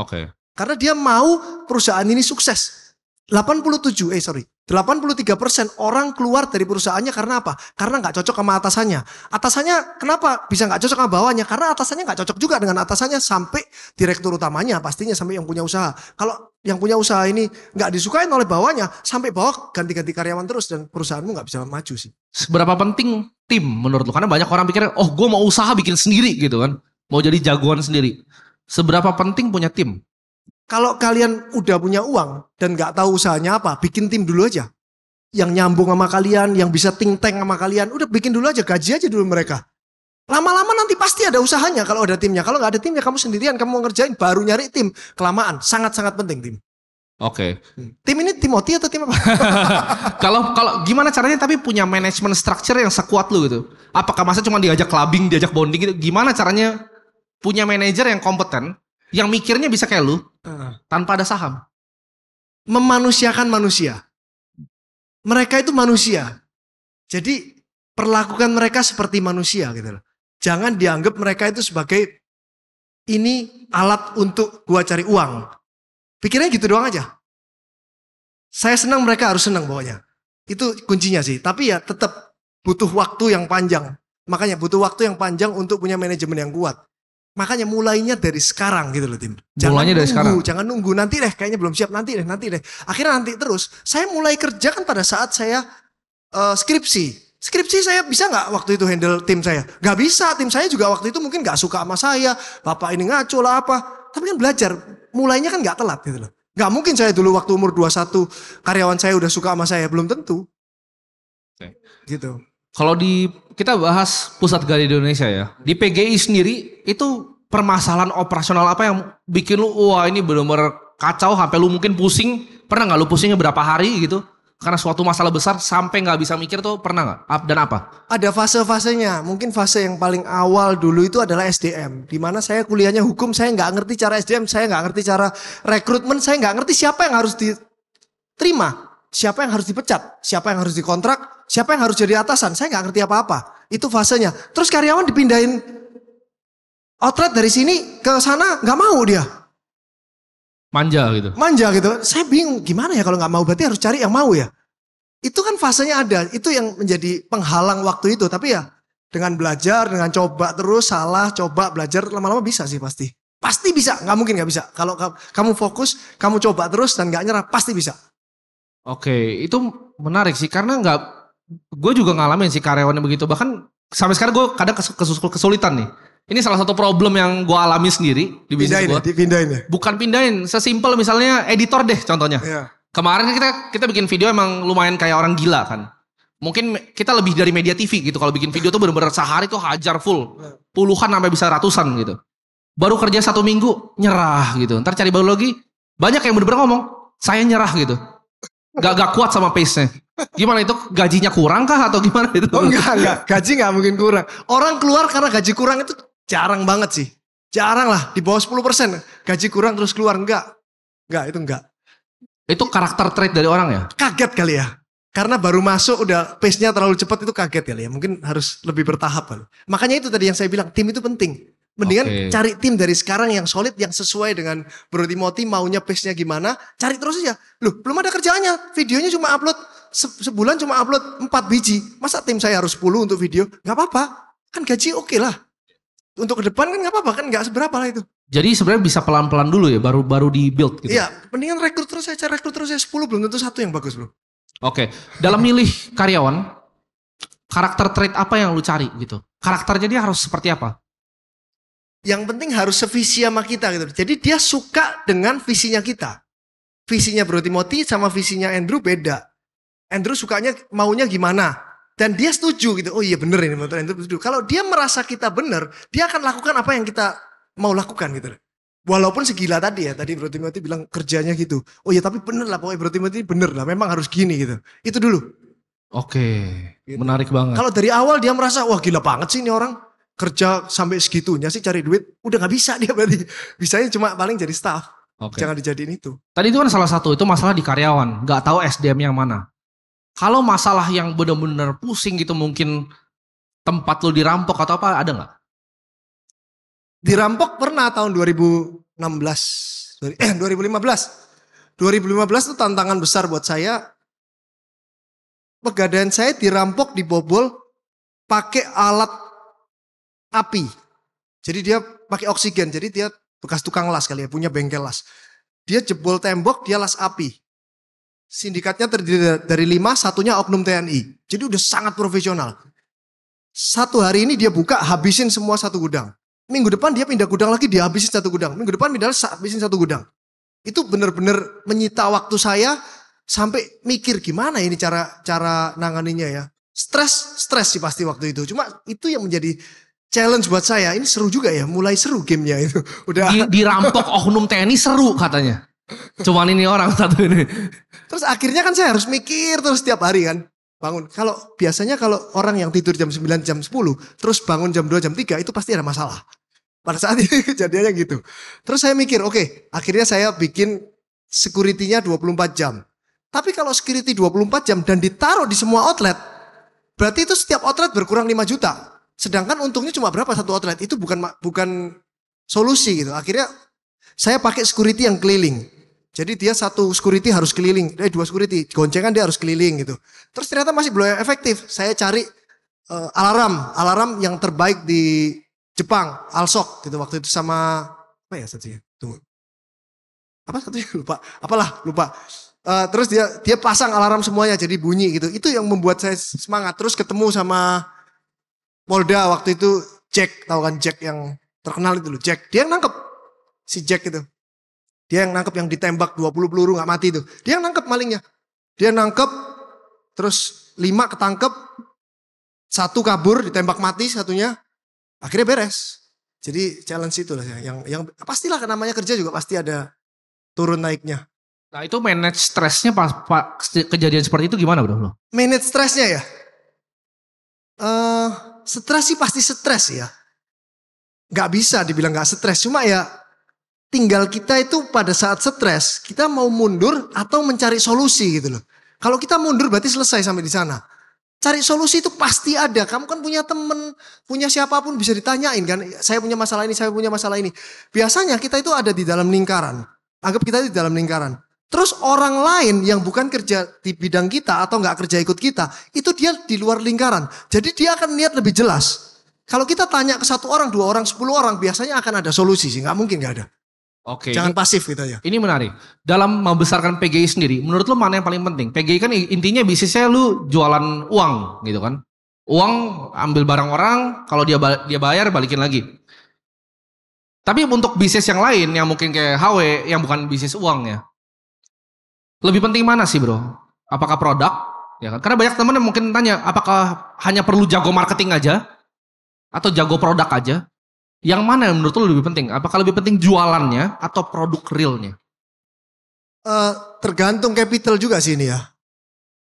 Speaker 2: Oke. Okay. Karena dia mau perusahaan ini sukses. 87 eh sorry 83 persen orang keluar dari perusahaannya karena apa? Karena nggak cocok sama atasannya. Atasannya kenapa bisa nggak cocok sama bawahnya? Karena atasannya nggak cocok juga dengan atasannya sampai direktur utamanya pastinya sampai yang punya usaha. Kalau yang punya usaha ini nggak disukain oleh bawahnya, sampai bawah ganti-ganti karyawan terus dan perusahaanmu nggak bisa maju sih. Seberapa penting
Speaker 1: tim menurut lo? Karena banyak orang pikir, oh gue mau usaha bikin sendiri gitu kan, mau jadi jagoan sendiri. Seberapa penting punya tim?
Speaker 2: Kalau kalian udah punya uang dan nggak tahu usahanya apa, bikin tim dulu aja. Yang nyambung sama kalian, yang bisa ting tank sama kalian, udah bikin dulu aja, gaji aja dulu mereka. Lama-lama nanti pasti ada usahanya kalau ada timnya. Kalau nggak ada timnya, kamu sendirian, kamu mau ngerjain, baru nyari tim. Kelamaan, sangat-sangat penting tim.
Speaker 1: Oke. Okay. Hmm.
Speaker 2: Tim ini Timothy atau tim apa? (laughs) Kalau kalau gimana caranya tapi punya manajemen structure yang sekuat
Speaker 1: lu gitu. Apakah masa cuma diajak clubbing, diajak bonding gitu? Gimana caranya punya manajer
Speaker 2: yang kompeten, yang mikirnya bisa kayak lu, uh. tanpa ada saham. Memanusiakan manusia. Mereka itu manusia. Jadi perlakukan mereka seperti manusia gitu loh. Jangan dianggap mereka itu sebagai ini alat untuk gua cari uang. Pikirnya gitu doang aja. Saya senang mereka harus senang pokoknya. Itu kuncinya sih. Tapi ya tetap butuh waktu yang panjang. Makanya butuh waktu yang panjang untuk punya manajemen yang kuat. Makanya mulainya dari sekarang gitu loh tim. Jangan mulainya dari nunggu, sekarang. Jangan nunggu nanti deh kayaknya belum siap nanti deh nanti deh. Akhirnya nanti terus. Saya mulai kerja kan pada saat saya uh, skripsi. Skripsi saya bisa nggak waktu itu handle tim saya? Gak bisa. Tim saya juga waktu itu mungkin nggak suka sama saya. Bapak ini ngaco lah apa. Tapi kan belajar. Mulainya kan nggak telat gitu loh. Gak mungkin saya dulu waktu umur 21 karyawan saya udah suka sama saya. Belum tentu. Gitu.
Speaker 1: Kalau di kita bahas pusat gali di Indonesia ya. Di PGI sendiri itu permasalahan operasional apa yang bikin lu wah ini benar-benar kacau sampai lu mungkin pusing. Pernah nggak lu pusingnya berapa hari gitu? Karena suatu masalah besar sampai nggak bisa mikir tuh pernah nggak? Dan apa?
Speaker 2: Ada fase-fasenya. Mungkin fase yang paling awal dulu itu adalah SDM. Di mana saya kuliahnya hukum, saya nggak ngerti cara SDM, saya nggak ngerti cara rekrutmen, saya nggak ngerti siapa yang harus diterima, siapa yang harus dipecat, siapa yang harus dikontrak, Siapa yang harus jadi atasan? Saya nggak ngerti apa-apa. Itu fasenya. Terus karyawan dipindahin outlet dari sini ke sana nggak mau dia. Manja gitu. Manja gitu. Saya bingung gimana ya kalau nggak mau berarti harus cari yang mau ya. Itu kan fasenya ada. Itu yang menjadi penghalang waktu itu. Tapi ya dengan belajar, dengan coba terus salah, coba belajar lama-lama bisa sih pasti. Pasti bisa, nggak mungkin nggak bisa. Kalau kamu fokus, kamu coba terus dan nggak nyerah, pasti bisa.
Speaker 1: Oke, itu menarik sih karena nggak gue juga ngalamin sih karyawannya begitu. Bahkan sampai sekarang gue kadang kesulitan nih. Ini salah satu problem yang gue alami sendiri
Speaker 2: di bisnis gue. Dipindahin ya, ya?
Speaker 1: Bukan pindahin, sesimpel misalnya editor deh contohnya. Iya. Kemarin kan kita kita bikin video emang lumayan kayak orang gila kan. Mungkin kita lebih dari media TV gitu kalau bikin video tuh bener-bener sehari tuh hajar full. Iya. Puluhan sampai bisa ratusan gitu. Baru kerja satu minggu nyerah gitu. Ntar cari baru lagi banyak yang bener-bener ngomong saya nyerah gitu Gak, gak kuat sama pace-nya. Gimana itu gajinya kurang kah atau gimana itu? Oh enggak, enggak.
Speaker 2: Gaji gak mungkin kurang. Orang keluar karena gaji kurang itu jarang banget sih. Jarang lah, di bawah 10%. Gaji kurang terus keluar, enggak. Enggak, itu enggak.
Speaker 1: Itu karakter trait dari orang ya?
Speaker 2: Kaget kali ya. Karena baru masuk udah pace-nya terlalu cepat itu kaget kali ya. Mungkin harus lebih bertahap kali. Makanya itu tadi yang saya bilang, tim itu penting. Mendingan okay. cari tim dari sekarang yang solid, yang sesuai dengan Bro Timothy maunya pace-nya gimana. Cari terus aja. Loh, belum ada kerjaannya. Videonya cuma upload, se sebulan cuma upload 4 biji. Masa tim saya harus 10 untuk video? Gak apa-apa. Kan gaji oke okay lah. Untuk ke depan kan gak apa-apa, kan gak seberapa lah itu.
Speaker 1: Jadi sebenarnya bisa pelan-pelan dulu ya, baru baru di build gitu. Iya,
Speaker 2: mendingan rekrut terus aja, rekrut terus aja 10 belum tentu satu yang bagus, Bro.
Speaker 1: Oke, dalam milih karyawan, karakter trait
Speaker 2: apa yang lu cari gitu? Karakternya dia harus seperti apa? Yang penting harus sevisi sama kita gitu. Jadi dia suka dengan visinya kita. Visinya Bro Timothy sama visinya Andrew beda. Andrew sukanya maunya gimana? Dan dia setuju gitu. Oh iya bener ini menurut Andrew setuju. Kalau dia merasa kita bener, dia akan lakukan apa yang kita mau lakukan gitu. Walaupun segila tadi ya, tadi Bro Timothy bilang kerjanya gitu. Oh iya tapi bener lah pokoknya Bro Timothy bener lah, memang harus gini gitu. Itu dulu.
Speaker 1: Oke, gitu. menarik banget.
Speaker 2: Kalau dari awal dia merasa, wah gila banget sih ini orang kerja sampai segitunya sih cari duit udah nggak bisa dia berarti bisanya cuma paling jadi staff okay. jangan dijadiin itu
Speaker 1: tadi itu kan salah satu itu masalah di karyawan nggak tahu SDM yang mana kalau masalah yang benar-benar pusing gitu mungkin tempat lo dirampok atau apa ada nggak
Speaker 2: dirampok pernah tahun 2016 eh 2015 2015 itu tantangan besar buat saya pegadaian saya dirampok dibobol pakai alat api. Jadi dia pakai oksigen. Jadi dia bekas tukang las kali ya, punya bengkel las. Dia jebol tembok, dia las api. Sindikatnya terdiri dari lima, satunya oknum TNI. Jadi udah sangat profesional. Satu hari ini dia buka, habisin semua satu gudang. Minggu depan dia pindah gudang lagi, dia habisin satu gudang. Minggu depan pindah, habisin satu gudang. Itu benar-benar menyita waktu saya sampai mikir gimana ini cara cara nanganinya ya. Stres, stres sih pasti waktu itu. Cuma itu yang menjadi challenge buat saya. Ini seru juga ya, mulai seru gamenya itu. Udah di, dirampok (laughs) oknum TNI seru katanya.
Speaker 1: Cuman ini orang
Speaker 2: satu ini. Terus akhirnya kan saya harus mikir terus setiap hari kan. Bangun. Kalau biasanya kalau orang yang tidur jam 9 jam 10 terus bangun jam 2 jam 3 itu pasti ada masalah. Pada saat (laughs) ini kejadiannya gitu. Terus saya mikir, oke, okay, akhirnya saya bikin security-nya 24 jam. Tapi kalau security 24 jam dan ditaruh di semua outlet, berarti itu setiap outlet berkurang 5 juta. Sedangkan untungnya cuma berapa satu outlet itu bukan bukan solusi gitu. Akhirnya saya pakai security yang keliling. Jadi dia satu security harus keliling, eh dua security, goncengan dia harus keliling gitu. Terus ternyata masih belum efektif. Saya cari uh, alarm, alarm yang terbaik di Jepang, Alsok gitu waktu itu sama apa ya satunya? Tunggu. Apa satunya (laughs) lupa? Apalah lupa. Uh, terus dia dia pasang alarm semuanya jadi bunyi gitu. Itu yang membuat saya semangat. Terus ketemu sama Polda waktu itu Jack tahu kan Jack yang terkenal itu loh Jack dia yang nangkep si Jack itu dia yang nangkep yang ditembak 20 peluru nggak mati itu dia yang nangkep malingnya dia nangkep terus lima ketangkep satu kabur ditembak mati satunya akhirnya beres jadi challenge itu lah ya, yang yang pastilah namanya kerja juga pasti ada turun naiknya
Speaker 1: Nah itu manage stresnya pas, pas kejadian seperti itu gimana bro?
Speaker 2: Manage stresnya ya? Uh, stres sih pasti stres ya. Gak bisa dibilang gak stres. Cuma ya tinggal kita itu pada saat stres kita mau mundur atau mencari solusi gitu loh. Kalau kita mundur berarti selesai sampai di sana. Cari solusi itu pasti ada. Kamu kan punya temen, punya siapapun bisa ditanyain kan. Saya punya masalah ini, saya punya masalah ini. Biasanya kita itu ada di dalam lingkaran. Anggap kita itu di dalam lingkaran. Terus orang lain yang bukan kerja di bidang kita atau nggak kerja ikut kita, itu dia di luar lingkaran. Jadi dia akan lihat lebih jelas. Kalau kita tanya ke satu orang, dua orang, sepuluh orang, biasanya akan ada solusi sih. Nggak mungkin nggak ada.
Speaker 1: Oke. Jangan ini, pasif gitu ya. Ini menarik. Dalam membesarkan PGI sendiri, menurut lo mana yang paling penting? PGI kan intinya bisnisnya lu jualan uang gitu kan. Uang ambil barang orang, kalau dia dia bayar balikin lagi. Tapi untuk bisnis yang lain yang mungkin kayak HW yang bukan bisnis uang ya. Lebih penting mana sih bro? Apakah produk? Ya kan? Karena banyak teman yang mungkin tanya, apakah hanya perlu jago marketing aja? Atau jago produk aja? Yang mana yang menurut lo lebih penting? Apakah lebih penting jualannya atau produk realnya?
Speaker 2: Uh, tergantung capital juga sih ini ya.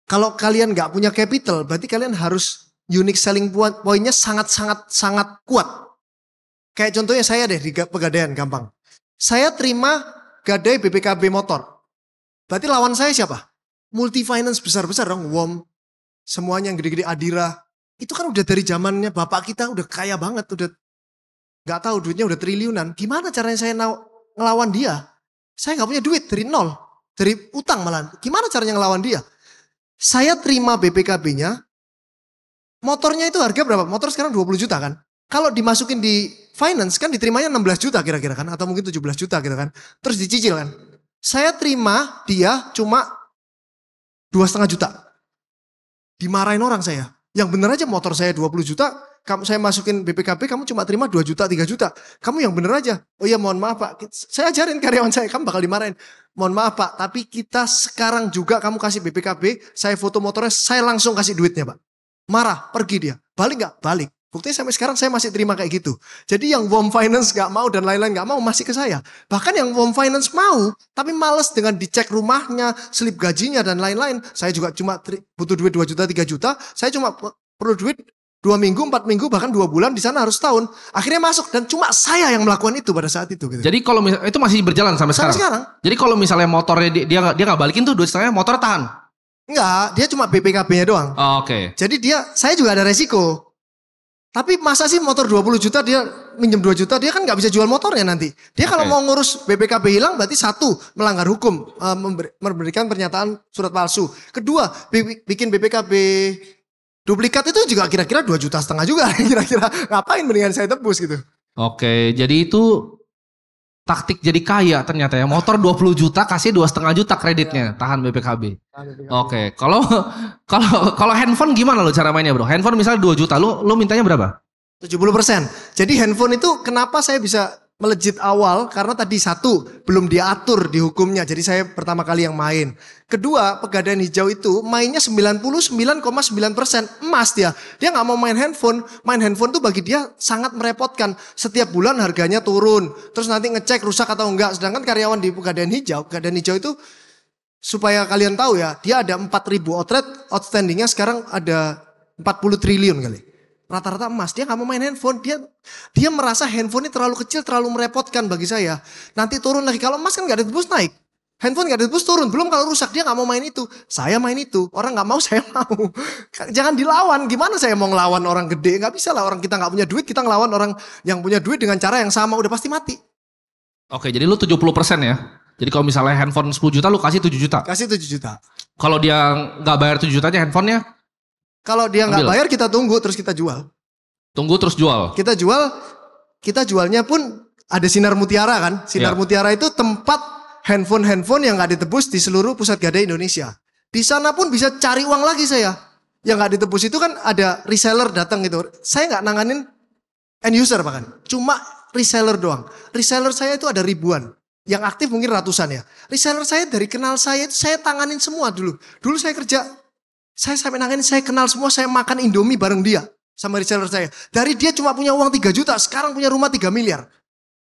Speaker 2: Kalau kalian nggak punya capital, berarti kalian harus unique selling point poinnya sangat-sangat sangat kuat. Kayak contohnya saya deh di pegadaian gampang. Saya terima gadai BPKB motor. Berarti lawan saya siapa? Multi finance besar-besar dong, WOM. Semuanya yang gede-gede Adira. Itu kan udah dari zamannya bapak kita udah kaya banget, udah nggak tahu duitnya udah triliunan. Gimana caranya saya ngelawan dia? Saya nggak punya duit dari nol, dari utang malah. Gimana caranya ngelawan dia? Saya terima BPKB-nya. Motornya itu harga berapa? Motor sekarang 20 juta kan? Kalau dimasukin di finance kan diterimanya 16 juta kira-kira kan atau mungkin 17 juta gitu kan. Terus dicicil kan. Saya terima dia cuma dua setengah juta. Dimarahin orang saya. Yang bener aja motor saya 20 juta, kamu saya masukin BPKB kamu cuma terima 2 juta 3 juta kamu yang bener aja oh iya mohon maaf pak saya ajarin (laughs) karyawan saya kamu bakal dimarahin mohon maaf pak tapi kita sekarang juga kamu kasih BPKB saya foto motornya saya langsung kasih duitnya pak marah pergi dia balik gak? balik Buktinya sampai sekarang saya masih terima kayak gitu. Jadi yang Warm Finance gak mau dan lain-lain gak mau masih ke saya. Bahkan yang Warm Finance mau tapi males dengan dicek rumahnya, slip gajinya dan lain-lain. Saya juga cuma butuh duit 2 juta, 3 juta. Saya cuma perlu duit dua minggu, empat minggu, bahkan dua bulan di sana harus tahun. Akhirnya masuk dan cuma saya yang melakukan itu pada saat itu. Gitu.
Speaker 1: Jadi kalau itu masih berjalan sampai, sampai sekarang? sekarang. Jadi kalau misalnya motornya dia, dia, dia gak balikin tuh duit setengahnya motor
Speaker 2: tahan? Enggak, dia cuma BPKB-nya doang. Oh, Oke. Okay. Jadi dia, saya juga ada resiko. Tapi masa sih motor 20 juta dia minjem 2 juta dia kan nggak bisa jual motornya nanti. Dia kalau okay. mau ngurus BPKB hilang berarti satu melanggar hukum uh, memberikan pernyataan surat palsu. Kedua bikin BPKB duplikat itu juga kira-kira 2 juta setengah juga (laughs) kira-kira ngapain mendingan saya tebus gitu.
Speaker 1: Oke, okay, jadi itu taktik jadi kaya ternyata ya. Motor 20 juta kasih dua setengah juta kreditnya, ya. tahan BPKB. BPKB. Oke, kalau kalau kalau handphone gimana lo cara mainnya, Bro? Handphone misalnya dua juta, lo lo
Speaker 2: mintanya berapa? 70%. Jadi handphone itu kenapa saya bisa melejit awal karena tadi satu belum diatur di hukumnya. Jadi saya pertama kali yang main. Kedua, pegadaian hijau itu mainnya 99,9% persen emas dia. Dia nggak mau main handphone. Main handphone tuh bagi dia sangat merepotkan. Setiap bulan harganya turun. Terus nanti ngecek rusak atau enggak. Sedangkan karyawan di pegadaian hijau, pegadaian hijau itu supaya kalian tahu ya, dia ada 4000 outlet, outstandingnya sekarang ada 40 triliun kali rata-rata emas. Dia nggak mau main handphone. Dia dia merasa handphone ini terlalu kecil, terlalu merepotkan bagi saya. Nanti turun lagi. Kalau emas kan nggak ada tebus naik. Handphone nggak ada tebus turun. Belum kalau rusak dia nggak mau main itu. Saya main itu. Orang nggak mau (laughs) saya mau. Jangan dilawan. Gimana saya mau ngelawan orang gede? Nggak bisa lah orang kita nggak punya duit. Kita ngelawan orang yang punya duit dengan cara yang sama. Udah pasti mati.
Speaker 1: Oke jadi lu 70% ya? Jadi kalau misalnya handphone 10 juta lu kasih 7 juta? Kasih 7 juta. Kalau dia nggak bayar 7 jutanya handphonenya
Speaker 2: kalau dia nggak bayar kita tunggu terus kita jual. Tunggu terus jual. Kita jual, kita jualnya pun ada sinar mutiara kan. Sinar yeah. mutiara itu tempat handphone-handphone yang nggak ditebus di seluruh pusat gadai Indonesia. Di sana pun bisa cari uang lagi saya. Yang nggak ditebus itu kan ada reseller datang gitu. Saya nggak nanganin end user bahkan. Cuma reseller doang. Reseller saya itu ada ribuan yang aktif mungkin ratusan ya. Reseller saya dari kenal saya itu saya tanganin semua dulu. Dulu saya kerja saya sampai nangis, saya kenal semua, saya makan Indomie bareng dia. Sama reseller saya. Dari dia cuma punya uang 3 juta, sekarang punya rumah 3 miliar.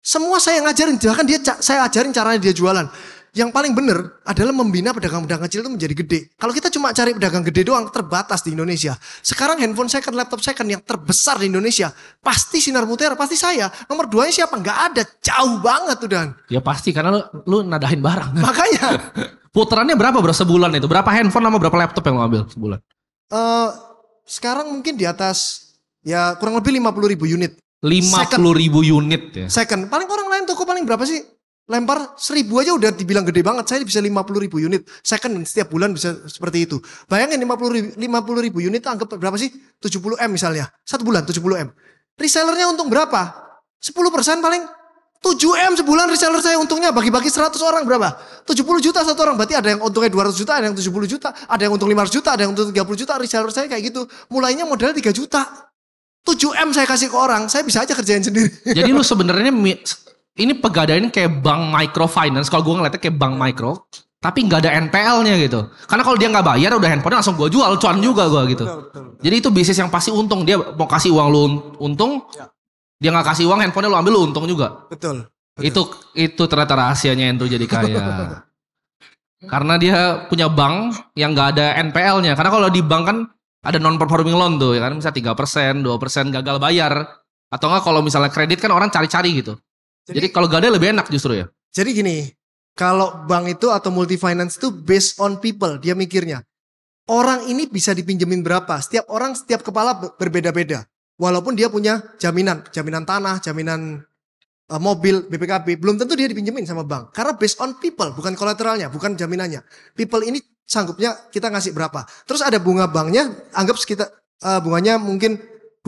Speaker 2: Semua saya ngajarin, bahkan dia saya ajarin caranya dia jualan yang paling benar adalah membina pedagang-pedagang kecil itu menjadi gede. Kalau kita cuma cari pedagang gede doang terbatas di Indonesia. Sekarang handphone second, laptop second yang terbesar di Indonesia pasti sinar mutiara, pasti saya. Nomor duanya siapa? Nggak ada, jauh banget tuh Dan.
Speaker 1: Ya pasti karena lu, lu nadahin barang. (laughs) (laughs) Makanya. Puterannya berapa bro sebulan itu? Berapa handphone sama berapa laptop yang lo ambil sebulan?
Speaker 2: Uh, sekarang mungkin di atas ya kurang lebih 50 ribu unit. 50 second. ribu
Speaker 1: unit ya?
Speaker 2: Second. Paling orang lain toko paling berapa sih? lempar seribu aja udah dibilang gede banget. Saya bisa 50 ribu unit. Saya kan setiap bulan bisa seperti itu. Bayangin 50 ribu, 50 ribu unit anggap berapa sih? 70 M misalnya. Satu bulan 70 M. Resellernya untung berapa? 10 persen paling. 7 M sebulan reseller saya untungnya bagi-bagi 100 orang berapa? 70 juta satu orang. Berarti ada yang untungnya 200 juta, ada yang 70 juta, ada yang untung 500 juta, ada yang untung 30 juta. Reseller saya kayak gitu. Mulainya modal 3 juta. 7 M saya kasih ke orang, saya bisa aja kerjain sendiri. Jadi lu (laughs) sebenarnya
Speaker 1: ini pegadaian kayak bank microfinance. Kalau gue ngeliatnya kayak bank micro, tapi nggak ada NPL-nya gitu. Karena kalau dia nggak bayar udah handphonenya langsung gue jual, cuan juga gue gitu. Jadi itu bisnis yang pasti untung. Dia mau kasih uang lu untung, ya. dia nggak kasih uang handphonenya lu ambil lu untung juga. Betul. betul. Itu itu ternyata rahasianya itu jadi kaya. (laughs) Karena dia punya bank yang nggak ada NPL-nya. Karena kalau di bank kan ada non performing loan tuh ya kan bisa dua persen gagal bayar. Atau enggak kalau misalnya kredit kan orang cari-cari gitu jadi, Jadi kalau ada lebih enak justru ya.
Speaker 2: Jadi gini, kalau bank itu atau multi finance itu based on people, dia mikirnya. Orang ini bisa dipinjemin berapa? Setiap orang, setiap kepala berbeda-beda. Walaupun dia punya jaminan, jaminan tanah, jaminan uh, mobil, BPKB, belum tentu dia dipinjemin sama bank. Karena based on people, bukan kolateralnya, bukan jaminannya. People ini sanggupnya kita ngasih berapa. Terus ada bunga banknya, anggap sekitar uh, bunganya mungkin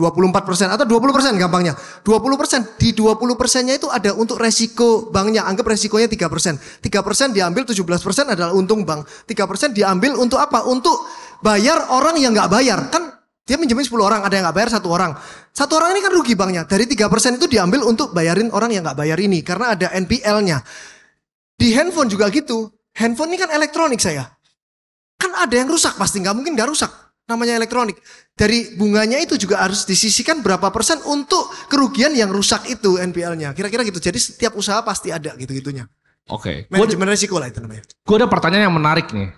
Speaker 2: 24 persen atau 20 persen gampangnya. 20 persen di 20 persennya itu ada untuk resiko banknya. Anggap resikonya 3 persen. 3 persen diambil 17 persen adalah untung bank. 3 persen diambil untuk apa? Untuk bayar orang yang nggak bayar. Kan dia minjemin 10 orang, ada yang nggak bayar satu orang. Satu orang ini kan rugi banknya. Dari tiga persen itu diambil untuk bayarin orang yang nggak bayar ini. Karena ada NPL-nya. Di handphone juga gitu. Handphone ini kan elektronik saya. Kan ada yang rusak pasti, nggak mungkin nggak rusak namanya elektronik. Dari bunganya itu juga harus disisikan berapa persen untuk kerugian yang rusak itu NPL-nya. Kira-kira gitu. Jadi setiap usaha pasti ada gitu-gitunya. Oke. Okay. Manajemen gua, resiko lah itu namanya.
Speaker 1: Gue ada pertanyaan yang menarik nih.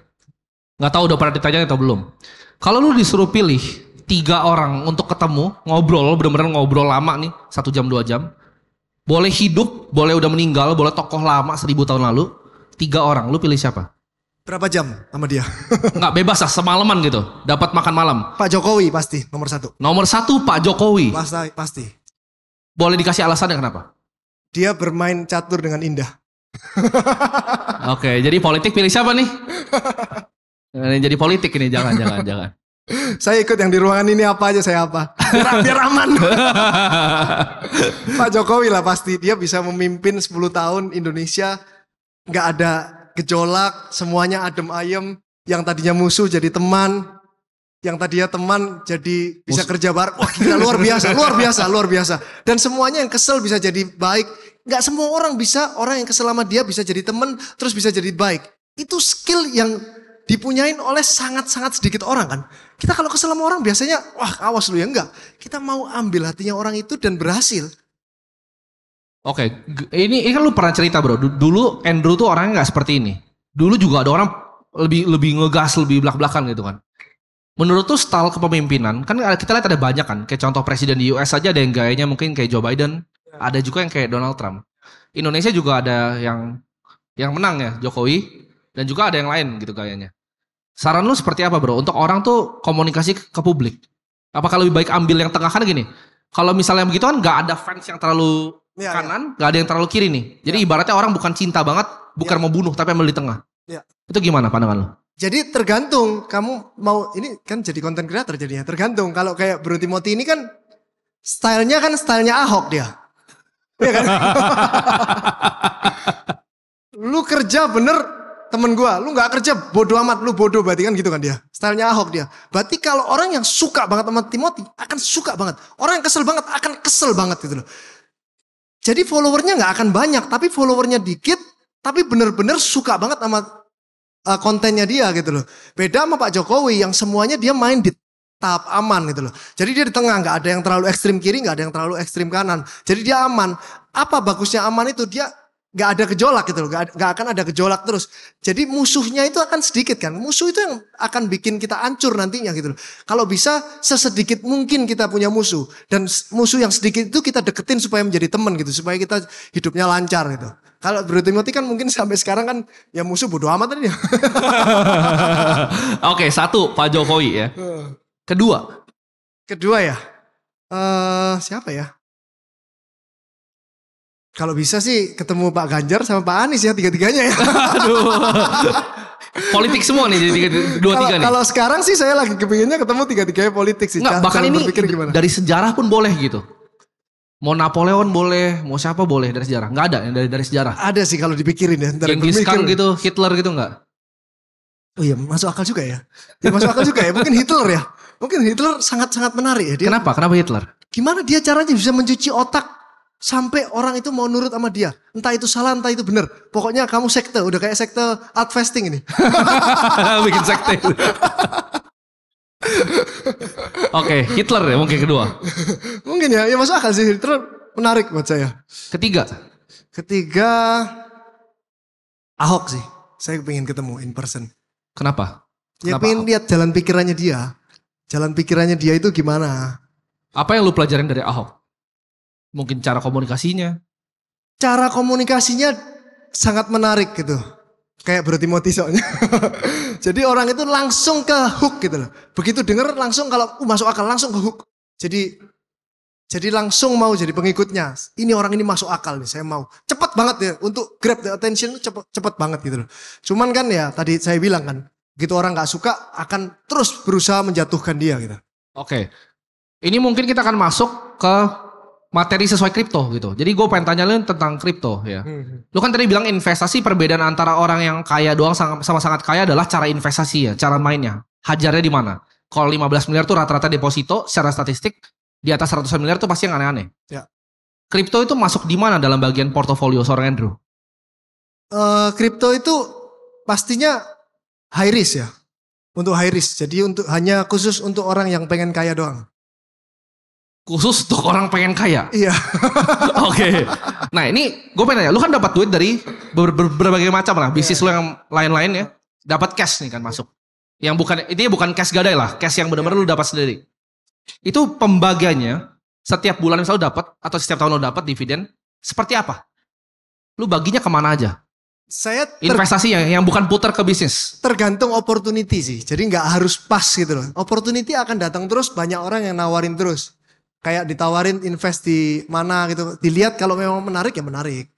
Speaker 1: Gak tahu udah pernah ditanya atau belum. Kalau lu disuruh pilih tiga orang untuk ketemu, ngobrol, bener-bener ngobrol lama nih, satu jam, dua jam. Boleh hidup, boleh udah meninggal, boleh tokoh lama seribu tahun lalu. Tiga orang, lu pilih siapa? Berapa jam sama dia? Enggak (laughs) bebas lah, semalaman gitu. Dapat makan malam.
Speaker 2: Pak Jokowi pasti nomor satu.
Speaker 1: Nomor satu Pak Jokowi.
Speaker 2: Pasti, pasti. Boleh dikasih alasannya kenapa? Dia bermain catur dengan indah.
Speaker 1: (laughs) Oke, jadi politik pilih siapa nih? jadi politik ini jangan, jangan, (laughs) jangan.
Speaker 2: Saya ikut yang di ruangan ini apa aja saya apa. Biar, aman. Pak Jokowi lah pasti. Dia bisa memimpin 10 tahun Indonesia nggak ada gejolak, semuanya adem ayem, yang tadinya musuh jadi teman, yang tadinya teman jadi bisa Mus kerja bareng. Wah gila luar biasa, luar biasa, luar biasa. Dan semuanya yang kesel bisa jadi baik. Gak semua orang bisa, orang yang kesel sama dia bisa jadi teman, terus bisa jadi baik. Itu skill yang dipunyain oleh sangat-sangat sedikit orang kan. Kita kalau kesel sama orang biasanya, wah awas lu ya enggak. Kita mau ambil hatinya orang itu dan berhasil. Oke, okay. ini, ini kan lu pernah
Speaker 1: cerita bro. Dulu Andrew tuh orangnya nggak seperti ini. Dulu juga ada orang lebih lebih ngegas, lebih belak belakan gitu kan. Menurut tuh style kepemimpinan kan kita lihat ada banyak kan. Kayak contoh presiden di US aja ada yang gayanya mungkin kayak Joe Biden. Iya. Ada juga yang kayak Donald Trump. Indonesia juga ada yang yang menang ya Jokowi dan juga ada yang lain gitu gayanya. Saran lu seperti apa bro? Untuk orang tuh komunikasi ke, publik. Apakah lebih baik ambil yang tengah kan gini? Kalau misalnya begitu kan nggak ada fans yang terlalu ya, kanan, ya. gak ada yang terlalu kiri nih. Jadi ya. ibaratnya orang bukan cinta banget, bukan ya. mau bunuh tapi mau di tengah. Ya. Itu gimana pandangan lo?
Speaker 2: Jadi tergantung kamu mau ini kan jadi konten creator jadinya. Tergantung kalau kayak Bro Timothy ini kan stylenya kan stylenya Ahok dia. Iya kan? (laughs) lu kerja bener temen gua lu nggak kerja bodoh amat, lu bodoh berarti kan gitu kan dia. Stylenya Ahok dia. Berarti kalau orang yang suka banget sama Timothy akan suka banget. Orang yang kesel banget akan kesel banget gitu loh. Jadi followernya nggak akan banyak, tapi followernya dikit, tapi bener-bener suka banget sama uh, kontennya dia gitu loh. Beda sama Pak Jokowi yang semuanya dia main di tahap aman gitu loh. Jadi dia di tengah, nggak ada yang terlalu ekstrim kiri, nggak ada yang terlalu ekstrim kanan. Jadi dia aman. Apa bagusnya aman itu? Dia nggak ada gejolak gitu loh, nggak akan ada gejolak terus. Jadi musuhnya itu akan sedikit kan, musuh itu yang akan bikin kita hancur nantinya gitu loh. Kalau bisa sesedikit mungkin kita punya musuh dan musuh yang sedikit itu kita deketin supaya menjadi teman gitu, supaya kita hidupnya lancar gitu. Kalau Bro Timothy kan mungkin sampai sekarang kan ya musuh bodoh amat tadi. (laughs)
Speaker 1: Oke, satu Pak Jokowi ya. Kedua.
Speaker 2: Kedua ya. Uh, siapa ya? Kalau bisa sih ketemu Pak Ganjar sama Pak Anies ya tiga-tiganya ya. Aduh. politik semua nih jadi
Speaker 1: dua tiga nih. Kalau
Speaker 2: sekarang sih saya lagi kepinginnya ketemu tiga-tiganya politik sih. Nggak, bahkan ini gimana? dari sejarah
Speaker 1: pun boleh gitu. Mau Napoleon boleh, mau siapa boleh dari sejarah. Nggak ada yang dari dari sejarah.
Speaker 2: Ada sih kalau dipikirin ya. Genghis Khan gitu,
Speaker 1: Hitler gitu nggak?
Speaker 2: Oh iya masuk akal juga ya. ya masuk akal juga ya. Mungkin Hitler ya. Mungkin Hitler sangat-sangat menarik ya. Dia, Kenapa? Kenapa Hitler? Gimana dia caranya bisa mencuci otak sampai orang itu mau nurut sama dia. Entah itu salah, entah itu benar. Pokoknya kamu sekte, udah kayak sekte outfesting ini.
Speaker 1: (laughs) Bikin sekte. Oke, okay, Hitler ya mungkin kedua.
Speaker 2: mungkin ya, ya masuk akal sih Hitler menarik buat saya. Ketiga. Ketiga Ahok sih. Saya pengen ketemu in person. Kenapa? Ya Kenapa pengen Ahok? lihat jalan pikirannya dia. Jalan pikirannya dia itu gimana? Apa yang
Speaker 1: lu pelajarin dari Ahok? Mungkin cara komunikasinya.
Speaker 2: Cara komunikasinya sangat menarik gitu. Kayak bertimoti soalnya. (laughs) Jadi orang itu langsung ke hook gitu loh. Begitu denger langsung kalau uh, masuk akal langsung ke hook. Jadi jadi langsung mau jadi pengikutnya. Ini orang ini masuk akal nih, saya mau. Cepet banget ya untuk grab the attention itu cepet, cepet banget gitu loh. Cuman kan ya tadi saya bilang kan, gitu orang gak suka akan terus berusaha menjatuhkan dia gitu. Oke. Ini mungkin kita akan
Speaker 1: masuk ke materi sesuai kripto gitu. Jadi gue pengen tanya lu tentang kripto ya. Hmm, hmm. Lu kan tadi bilang investasi perbedaan antara orang yang kaya doang sama, sangat kaya adalah cara investasi ya, cara mainnya. Hajarnya di mana? Kalau 15 miliar tuh rata-rata deposito secara statistik di atas 100 miliar tuh pasti yang aneh-aneh. Ya. Kripto itu masuk di mana dalam bagian portofolio seorang Andrew?
Speaker 2: Eh, kripto itu pastinya high risk ya. Untuk high risk. Jadi untuk hanya khusus untuk orang yang pengen kaya doang
Speaker 1: khusus untuk orang pengen kaya. Iya. (laughs) Oke. okay. Nah ini gue pengen nanya, lu kan dapat duit dari ber ber berbagai macam lah, bisnis yeah. lu yang lain-lain ya, dapat cash nih kan masuk. Yang bukan ini bukan cash gadai lah, cash yang benar-benar yeah. lu dapat sendiri. Itu pembagiannya setiap bulan misalnya lu dapat atau setiap tahun lu dapat dividen seperti apa? Lu baginya
Speaker 2: kemana aja? Saya investasi yang yang bukan putar ke bisnis. Tergantung opportunity sih. Jadi nggak harus pas gitu loh. Opportunity akan datang terus, banyak orang yang nawarin terus kayak ditawarin invest di mana gitu. Dilihat kalau memang menarik ya menarik.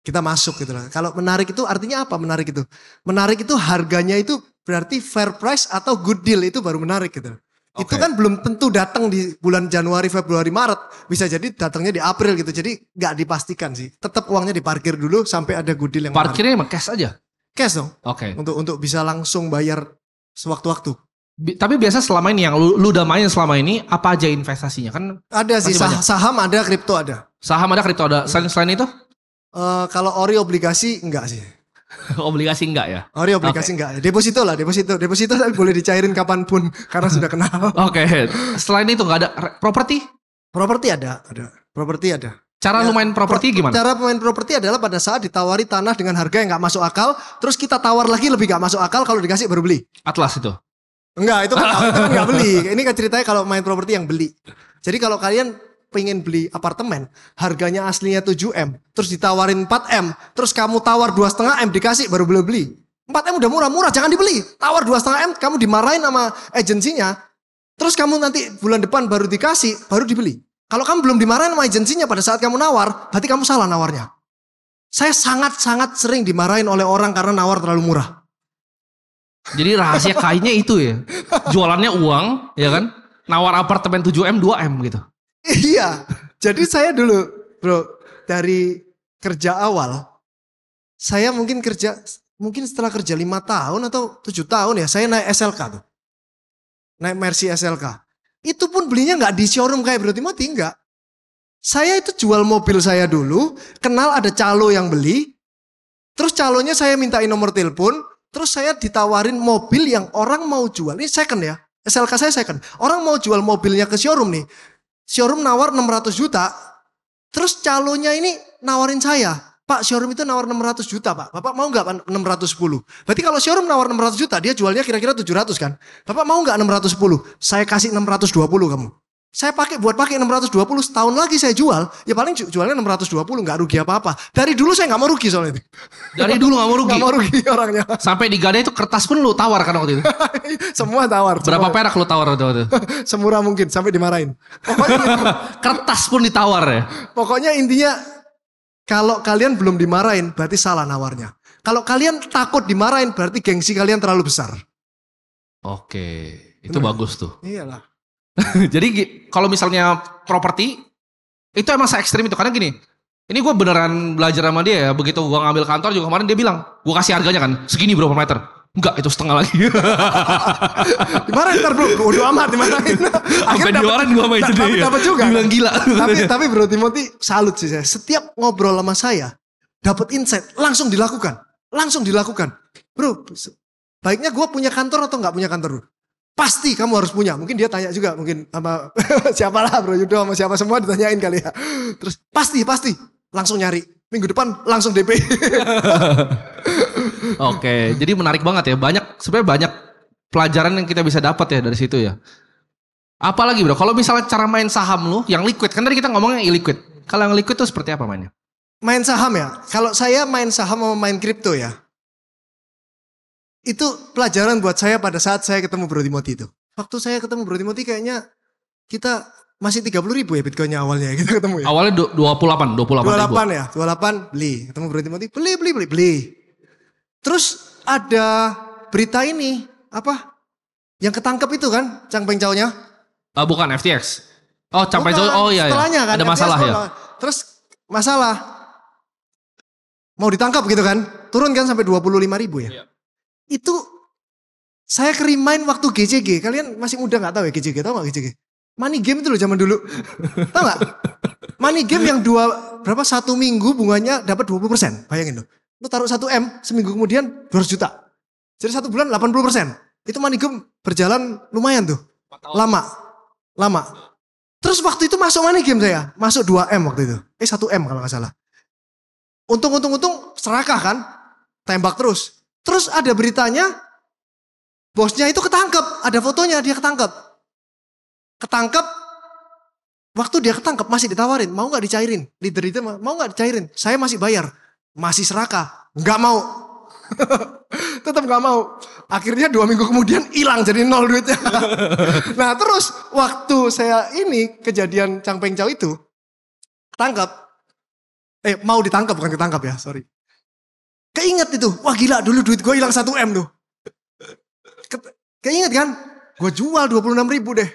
Speaker 2: Kita masuk gitu lah. Kalau menarik itu artinya apa menarik itu? Menarik itu harganya itu berarti fair price atau good deal itu baru menarik gitu. Okay. Itu kan belum tentu datang di bulan Januari, Februari, Maret. Bisa jadi datangnya di April gitu. Jadi nggak dipastikan sih. Tetap uangnya diparkir dulu sampai ada good deal yang Parkirnya emang cash aja? Cash dong. Oke. Okay. Untuk untuk bisa langsung bayar
Speaker 1: sewaktu-waktu. Bi tapi biasa selama ini yang lu, lu udah main selama ini apa aja investasinya kan?
Speaker 2: Ada sih sah banyak. saham ada, kripto ada.
Speaker 1: Saham ada, kripto ada. Selain hmm. selain itu?
Speaker 2: Uh, kalau ori obligasi enggak sih.
Speaker 1: (laughs) obligasi enggak ya? Ori obligasi okay.
Speaker 2: enggak. Deposito lah, deposito. Deposito boleh dicairin kapanpun (laughs) karena sudah kenal. (laughs) Oke. Okay. Selain itu enggak ada properti? Properti ada, ada. Properti ada. Cara ya, lu main properti gimana? Cara main properti adalah pada saat ditawari tanah dengan harga yang nggak masuk akal, terus kita tawar lagi lebih nggak masuk akal kalau dikasih baru beli. Atlas itu. Enggak, itu kan, (laughs) enggak beli. Ini kan ceritanya kalau main properti yang beli. Jadi kalau kalian pengen beli apartemen, harganya aslinya 7M, terus ditawarin 4M, terus kamu tawar 2,5M dikasih baru boleh beli. 4M udah murah-murah, jangan dibeli. Tawar 2,5M, kamu dimarahin sama agensinya, terus kamu nanti bulan depan baru dikasih, baru dibeli. Kalau kamu belum dimarahin sama agensinya pada saat kamu nawar, berarti kamu salah nawarnya. Saya sangat-sangat sering dimarahin oleh orang karena nawar terlalu murah.
Speaker 1: Jadi rahasia kainnya itu ya. Jualannya uang, ya kan? Nawar apartemen 7M 2M gitu.
Speaker 2: Iya. Jadi saya dulu, Bro, dari kerja awal saya mungkin kerja mungkin setelah kerja lima tahun atau tujuh tahun ya saya naik SLK tuh. Naik Mercy SLK. Itu pun belinya nggak di showroom kayak Bro Timothy enggak. Saya itu jual mobil saya dulu, kenal ada calo yang beli, terus calonnya saya mintain nomor telepon, Terus saya ditawarin mobil yang orang mau jual. Ini second ya. SLK saya second. Orang mau jual mobilnya ke showroom nih. Showroom nawar 600 juta. Terus calonnya ini nawarin saya. Pak, showroom itu nawar 600 juta, Pak. Bapak mau nggak 610? Berarti kalau showroom nawar 600 juta, dia jualnya kira-kira 700 kan? Bapak mau nggak 610? Saya kasih 620 kamu. Saya pakai buat pakai 620 setahun lagi saya jual, ya paling jualnya 620 nggak rugi apa-apa. Dari dulu saya nggak mau rugi soalnya itu. Dari dulu nggak mau rugi. Gak mau rugi
Speaker 1: orangnya. Sampai di gada itu kertas pun lu tawar kan waktu itu.
Speaker 2: (laughs) semua tawar. Berapa semua. perak lu tawar waktu itu? (laughs) Semurah mungkin sampai dimarahin. Pokoknya (laughs) kertas pun ditawar ya. Pokoknya intinya kalau kalian belum dimarahin berarti salah nawarnya. Kalau kalian takut dimarahin berarti gengsi kalian terlalu besar.
Speaker 1: Oke, itu Benar. bagus tuh. Iyalah. (laughs) Jadi kalau misalnya properti itu emang saya ekstrim itu karena gini, ini gue beneran belajar sama dia ya. Begitu gue ngambil kantor juga kemarin dia bilang, gue kasih harganya kan, segini berapa meter. Enggak, itu setengah lagi.
Speaker 2: (laughs) Dimana ntar bro, udah amat dimarahin. (laughs) Sampai diwaran gue main jadi Tapi Dapat juga. Bilang gila. tapi, tapi bro Timothy salut sih saya. Setiap ngobrol sama saya, dapat insight, langsung dilakukan. Langsung dilakukan. Bro, baiknya gue punya kantor atau nggak punya kantor bro? Pasti kamu harus punya. Mungkin dia tanya juga mungkin sama (laughs) siapalah Bro Yudo sama siapa semua ditanyain kali ya. Terus pasti pasti langsung nyari. Minggu depan langsung DP. (laughs)
Speaker 1: Oke, jadi menarik banget ya. Banyak sebenarnya banyak pelajaran yang kita bisa dapat ya dari situ ya. Apalagi bro, kalau misalnya cara main saham lu yang liquid, kan tadi kita ngomongnya illiquid. Kalau yang liquid tuh seperti apa mainnya?
Speaker 2: Main saham ya. Kalau saya main saham sama main kripto ya itu pelajaran buat saya pada saat saya ketemu Bro Timothy itu. Waktu saya ketemu Bro Timothy kayaknya kita masih tiga puluh ribu ya Bitcoinnya awalnya kita ketemu ya.
Speaker 1: Awalnya 28, 28 28 ribu. ya, dua
Speaker 2: puluh delapan beli. Ketemu Bro Timothy, beli, beli, beli, beli. Terus ada berita ini, apa? Yang ketangkep itu kan, Peng Chao-nya.
Speaker 1: Uh, eh, bukan, FTX.
Speaker 2: Oh, Peng Chao, oh iya, iya. Kan, ada FTX masalah ya. Terus masalah, mau ditangkap gitu kan, turun kan sampai lima ribu ya. Iya. Itu saya kerimain waktu GCG. Kalian masih muda nggak tahu ya GCG? Tahu nggak GCG? Money game itu loh zaman dulu. (laughs) tahu nggak? Money game yang dua berapa satu minggu bunganya dapat 20 persen. Bayangin loh. lo taruh satu M seminggu kemudian 200 juta. Jadi satu bulan 80 persen. Itu money game berjalan lumayan tuh. Lama. Lama. Terus waktu itu masuk money game saya. Masuk 2M waktu itu. Eh satu m kalau nggak salah. Untung-untung-untung serakah kan. Tembak terus. Terus ada beritanya, bosnya itu ketangkep, ada fotonya dia ketangkep. Ketangkep, waktu dia ketangkep masih ditawarin, mau gak dicairin? Leader itu mau gak dicairin? Saya masih bayar, masih seraka, gak mau. (laughs) Tetap gak mau. Akhirnya dua minggu kemudian hilang jadi nol duitnya. (laughs) nah terus waktu saya ini kejadian cang Chow itu, ketangkep, eh mau ditangkap bukan ketangkap ya, sorry. Keinget itu. Wah gila dulu duit gue hilang 1 M tuh. Ke, keinget kan? Gue jual 26 ribu deh.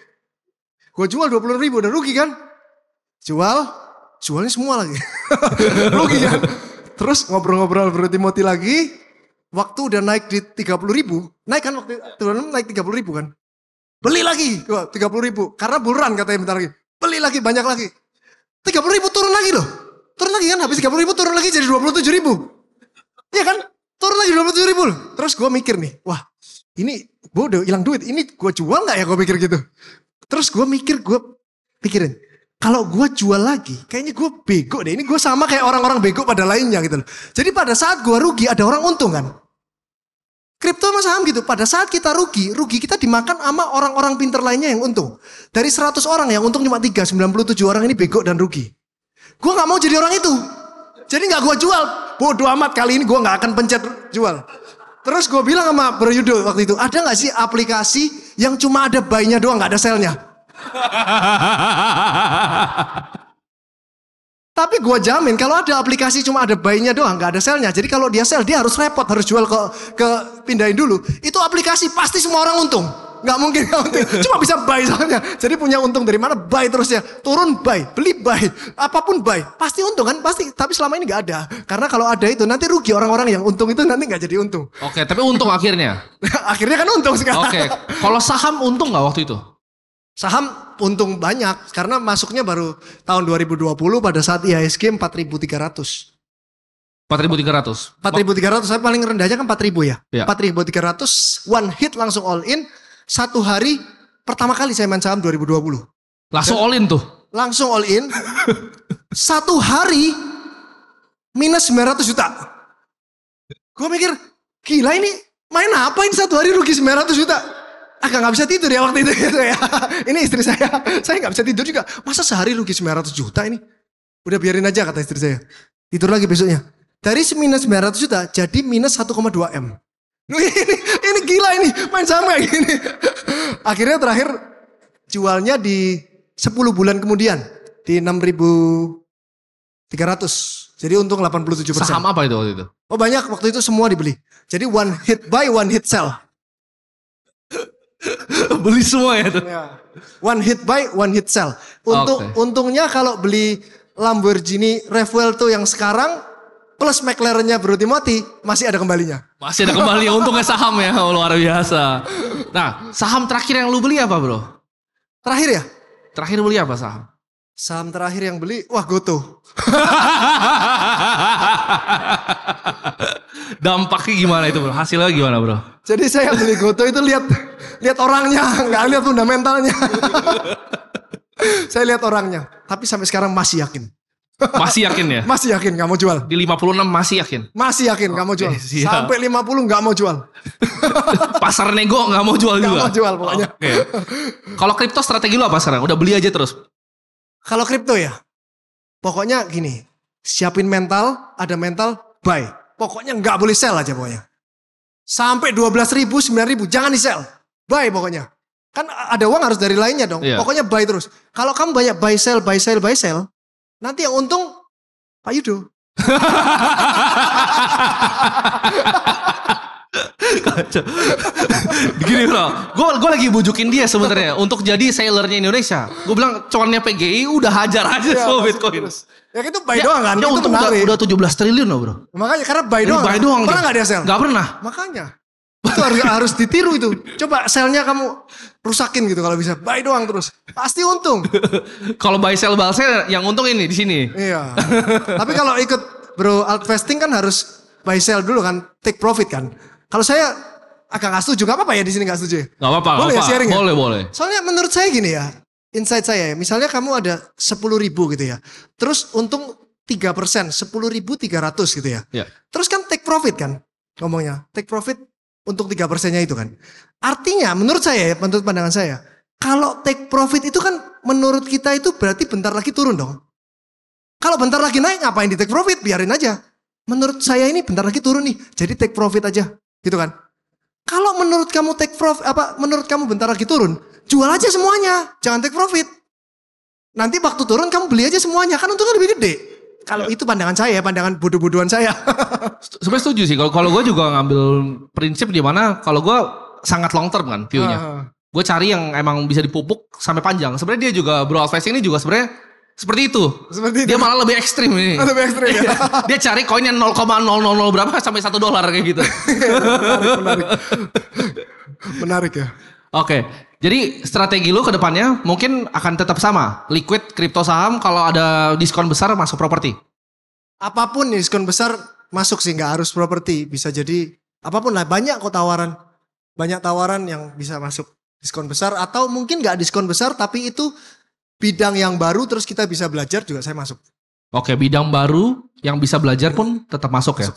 Speaker 2: Gue jual 26 ribu udah rugi kan? Jual, jualnya semua lagi. (laughs) rugi kan? Terus ngobrol-ngobrol bertimoti lagi. Waktu udah naik di 30 ribu. Naik kan waktu turun naik 30 ribu kan? Beli lagi tiga puluh ribu. Karena bulan katanya bentar lagi. Beli lagi banyak lagi. 30 ribu turun lagi loh. Turun lagi kan habis 30 ribu turun lagi jadi 27 ribu. Iya kan? Turun lagi 27 ribu Terus gue mikir nih, wah ini gue udah hilang duit. Ini gue jual gak ya gue mikir gitu. Terus gue mikir, gue pikirin. Kalau gue jual lagi, kayaknya gue bego deh. Ini gue sama kayak orang-orang bego pada lainnya gitu loh. Jadi pada saat gue rugi, ada orang untung kan? Kripto sama saham gitu. Pada saat kita rugi, rugi kita dimakan sama orang-orang pinter lainnya yang untung. Dari 100 orang yang untung cuma 3, 97 orang ini bego dan rugi. Gue gak mau jadi orang itu. Jadi nggak gue jual. Bodoh amat kali ini gue nggak akan pencet jual. Terus gue bilang sama Bro Yudo waktu itu, ada nggak sih aplikasi yang cuma ada buy doang, nggak ada selnya. (laughs) Tapi gue jamin kalau ada aplikasi cuma ada buy doang, nggak ada selnya. Jadi kalau dia sel dia harus repot, harus jual ke, ke pindahin dulu. Itu aplikasi pasti semua orang untung nggak mungkin nggak mungkin. Cuma bisa buy soalnya. Jadi punya untung dari mana? Buy terusnya. Turun buy, beli buy, apapun buy. Pasti untung kan? Pasti. Tapi selama ini nggak ada. Karena kalau ada itu nanti rugi orang-orang yang untung itu nanti nggak jadi untung.
Speaker 1: Oke, tapi untung (laughs) akhirnya.
Speaker 2: akhirnya kan untung sekarang. Oke.
Speaker 1: Okay. Kalau saham untung nggak waktu itu?
Speaker 2: Saham untung banyak karena masuknya baru tahun 2020 pada saat IHSG 4300.
Speaker 1: 4300.
Speaker 2: 4300 saya paling rendahnya kan 4000 ya. ya. 4300 one hit langsung all in satu hari pertama kali saya main saham 2020. Langsung Dan all in tuh. Langsung all in. (laughs) satu hari minus 900 juta. Gue mikir, gila ini main apa ini satu hari rugi 900 juta agak nggak bisa tidur ya waktu itu gitu ya. (laughs) Ini istri saya, saya nggak bisa tidur juga. Masa sehari rugi 900 juta ini? Udah biarin aja kata istri saya. Tidur lagi besoknya. Dari minus 900 juta jadi minus 1,2 M ini, ini gila ini main sama gini. Akhirnya terakhir jualnya di 10 bulan kemudian di 6.300. Jadi untung 87 persen. Saham apa itu waktu itu? Oh banyak waktu itu semua dibeli. Jadi one hit buy one hit sell. (laughs) beli semua ya tuh. Ya. One hit buy one hit sell. Untuk okay. untungnya kalau beli Lamborghini Revuelto yang sekarang plus McLarennya Bro Timothy masih ada kembalinya. Masih ada kembali
Speaker 1: untungnya saham ya (laughs) luar biasa. Nah saham terakhir yang lu beli apa bro? Terakhir ya? Terakhir beli apa saham?
Speaker 2: Saham terakhir yang beli, wah goto.
Speaker 1: (laughs) Dampaknya gimana itu bro? Hasilnya gimana bro?
Speaker 2: Jadi saya beli goto itu lihat lihat orangnya, nggak lihat fundamentalnya. (laughs) saya lihat orangnya, tapi sampai sekarang masih yakin.
Speaker 1: Masih yakin ya?
Speaker 2: masih yakin gak mau jual. Di
Speaker 1: 56 masih yakin?
Speaker 2: Masih yakin gak mau jual. Okay, eh, Sampai 50 gak mau jual.
Speaker 1: (laughs) Pasar nego gak mau jual gak juga? Gak mau jual pokoknya. Okay. Kalau kripto strategi lo apa sekarang? Udah beli aja terus?
Speaker 2: Kalau kripto ya? Pokoknya gini. Siapin mental, ada mental, buy. Pokoknya gak boleh sell aja pokoknya. Sampai 12 ribu, 9 ribu. Jangan di sell. Buy pokoknya. Kan ada uang harus dari lainnya dong. Yeah. Pokoknya buy terus. Kalau kamu banyak buy sell, buy sell, buy sell Nanti yang untung Pak Yudo. Gini bro,
Speaker 1: gue gue lagi bujukin dia sebenarnya untuk jadi sailernya Indonesia. Gue bilang cuannya PGI udah hajar aja ya, semua
Speaker 2: Bitcoin. Ya itu buy ya, doang kan? Ya, itu Udah, udah 17 triliun loh bro. Makanya karena buy doang. Buy doang. Pernah nggak dia sel? Gak pernah. Makanya itu harus, harus ditiru itu. Coba selnya kamu rusakin gitu kalau bisa. Buy doang terus. Pasti untung. (laughs) kalau buy sell buy sell yang untung ini di sini. Iya. (laughs) Tapi kalau ikut bro altvesting kan harus buy sell dulu kan, take profit kan. Kalau saya agak gak setuju, gak apa-apa ya di sini gak setuju. Ya?
Speaker 1: nggak apa-apa. Boleh apa. ya sharing ya? Boleh, boleh.
Speaker 2: Soalnya menurut saya gini ya, insight saya ya, misalnya kamu ada sepuluh ribu gitu ya. Terus untung tiga persen, sepuluh ribu tiga ratus gitu ya. ya. Terus kan take profit kan ngomongnya. Take profit untuk tiga persennya itu kan. Artinya menurut saya ya, menurut pandangan saya, kalau take profit itu kan menurut kita itu berarti bentar lagi turun dong. Kalau bentar lagi naik ngapain di take profit? Biarin aja. Menurut saya ini bentar lagi turun nih. Jadi take profit aja. Gitu kan. Kalau menurut kamu take profit apa menurut kamu bentar lagi turun, jual aja semuanya. Jangan take profit. Nanti waktu turun kamu beli aja semuanya kan untungnya lebih gede. Kalau ya. itu pandangan saya, pandangan bodoh-bodohan saya.
Speaker 1: Sebenarnya (laughs) setuju sih. Kalau kalau gue juga ngambil prinsip di mana kalau gue sangat long term kan view-nya. Uh. Gue cari yang emang bisa dipupuk sampai panjang. Sebenarnya dia juga Bro Alfasing ini juga sebenarnya seperti itu. Seperti itu. Dia malah lebih ekstrim ini. (laughs) lebih ekstrim ya. Iya. dia cari koin yang 0,000 berapa sampai satu dolar kayak gitu. (laughs) menarik, menarik. menarik ya. Oke, jadi strategi lu ke depannya mungkin akan tetap sama. Liquid kripto saham kalau ada diskon besar
Speaker 2: masuk properti. Apapun diskon besar masuk sih nggak harus properti, bisa jadi apapun lah banyak kok tawaran. Banyak tawaran yang bisa masuk diskon besar atau mungkin nggak diskon besar tapi itu bidang yang baru terus kita bisa belajar juga saya masuk.
Speaker 1: Oke, bidang baru yang bisa belajar pun tetap masuk ya.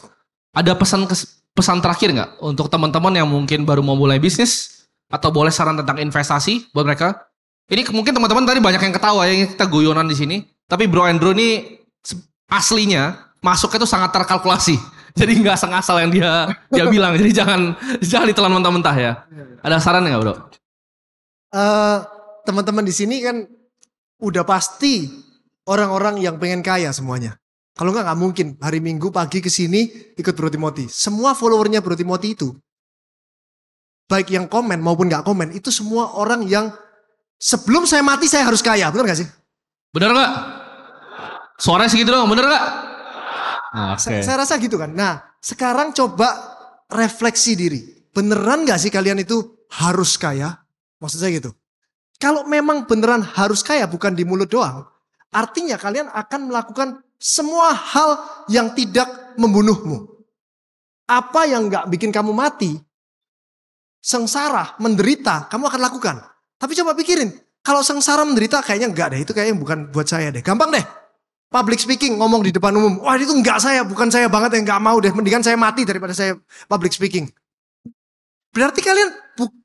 Speaker 1: Ada pesan pesan terakhir nggak untuk teman-teman yang mungkin baru mau mulai bisnis atau boleh saran tentang investasi buat mereka? Ini mungkin teman-teman tadi banyak yang ketawa ya kita guyonan di sini, tapi Bro Andrew ini aslinya masuknya tuh sangat terkalkulasi. (laughs) Jadi nggak sengasal yang dia dia (laughs) bilang. Jadi jangan jangan ditelan mentah-mentah ya. Iya. Ada saran nggak
Speaker 2: Bro? Uh, teman-teman di sini kan udah pasti orang-orang yang pengen kaya semuanya. Kalau nggak nggak mungkin hari Minggu pagi ke sini ikut Bro Timothy. Semua followernya Bro Timothy itu Baik yang komen maupun nggak komen, itu semua orang yang sebelum saya mati saya harus kaya, benar nggak sih? Benar
Speaker 1: nggak? Suaranya segitu dong, benar nggak? okay. Nah, ah,
Speaker 2: saya, saya rasa gitu kan. Nah, sekarang coba refleksi diri. Beneran nggak sih kalian itu harus kaya? Maksud saya gitu. Kalau memang beneran harus kaya bukan di mulut doang, artinya kalian akan melakukan semua hal yang tidak membunuhmu. Apa yang nggak bikin kamu mati, sengsara, menderita, kamu akan lakukan. Tapi coba pikirin, kalau sengsara menderita kayaknya enggak deh, itu kayaknya bukan buat saya deh. Gampang deh. Public speaking, ngomong di depan umum. Wah itu enggak saya, bukan saya banget yang enggak mau deh. Mendingan saya mati daripada saya public speaking. Berarti kalian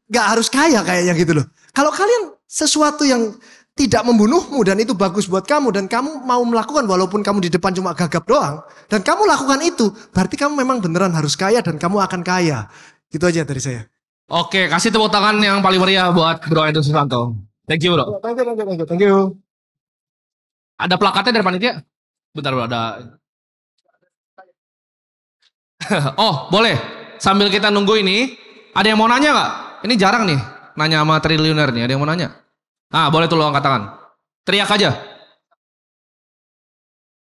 Speaker 2: enggak harus kaya kayaknya gitu loh. Kalau kalian sesuatu yang tidak membunuhmu dan itu bagus buat kamu dan kamu mau melakukan walaupun kamu di depan cuma gagap doang dan kamu lakukan itu berarti kamu memang beneran harus kaya dan kamu akan kaya. Gitu aja dari saya.
Speaker 1: Oke, kasih tepuk tangan yang paling meriah buat Bro Edo Susanto. Thank you, Bro.
Speaker 2: Thank you, thank you, thank you. Thank you. Ada plakatnya dari panitia?
Speaker 1: Bentar, Bro, ada. (laughs) oh, boleh. Sambil kita nunggu ini, ada yang mau nanya nggak? Ini jarang nih, nanya sama triliuner nih. Ada yang mau nanya? Ah, boleh tuh lo angkat tangan. Teriak aja.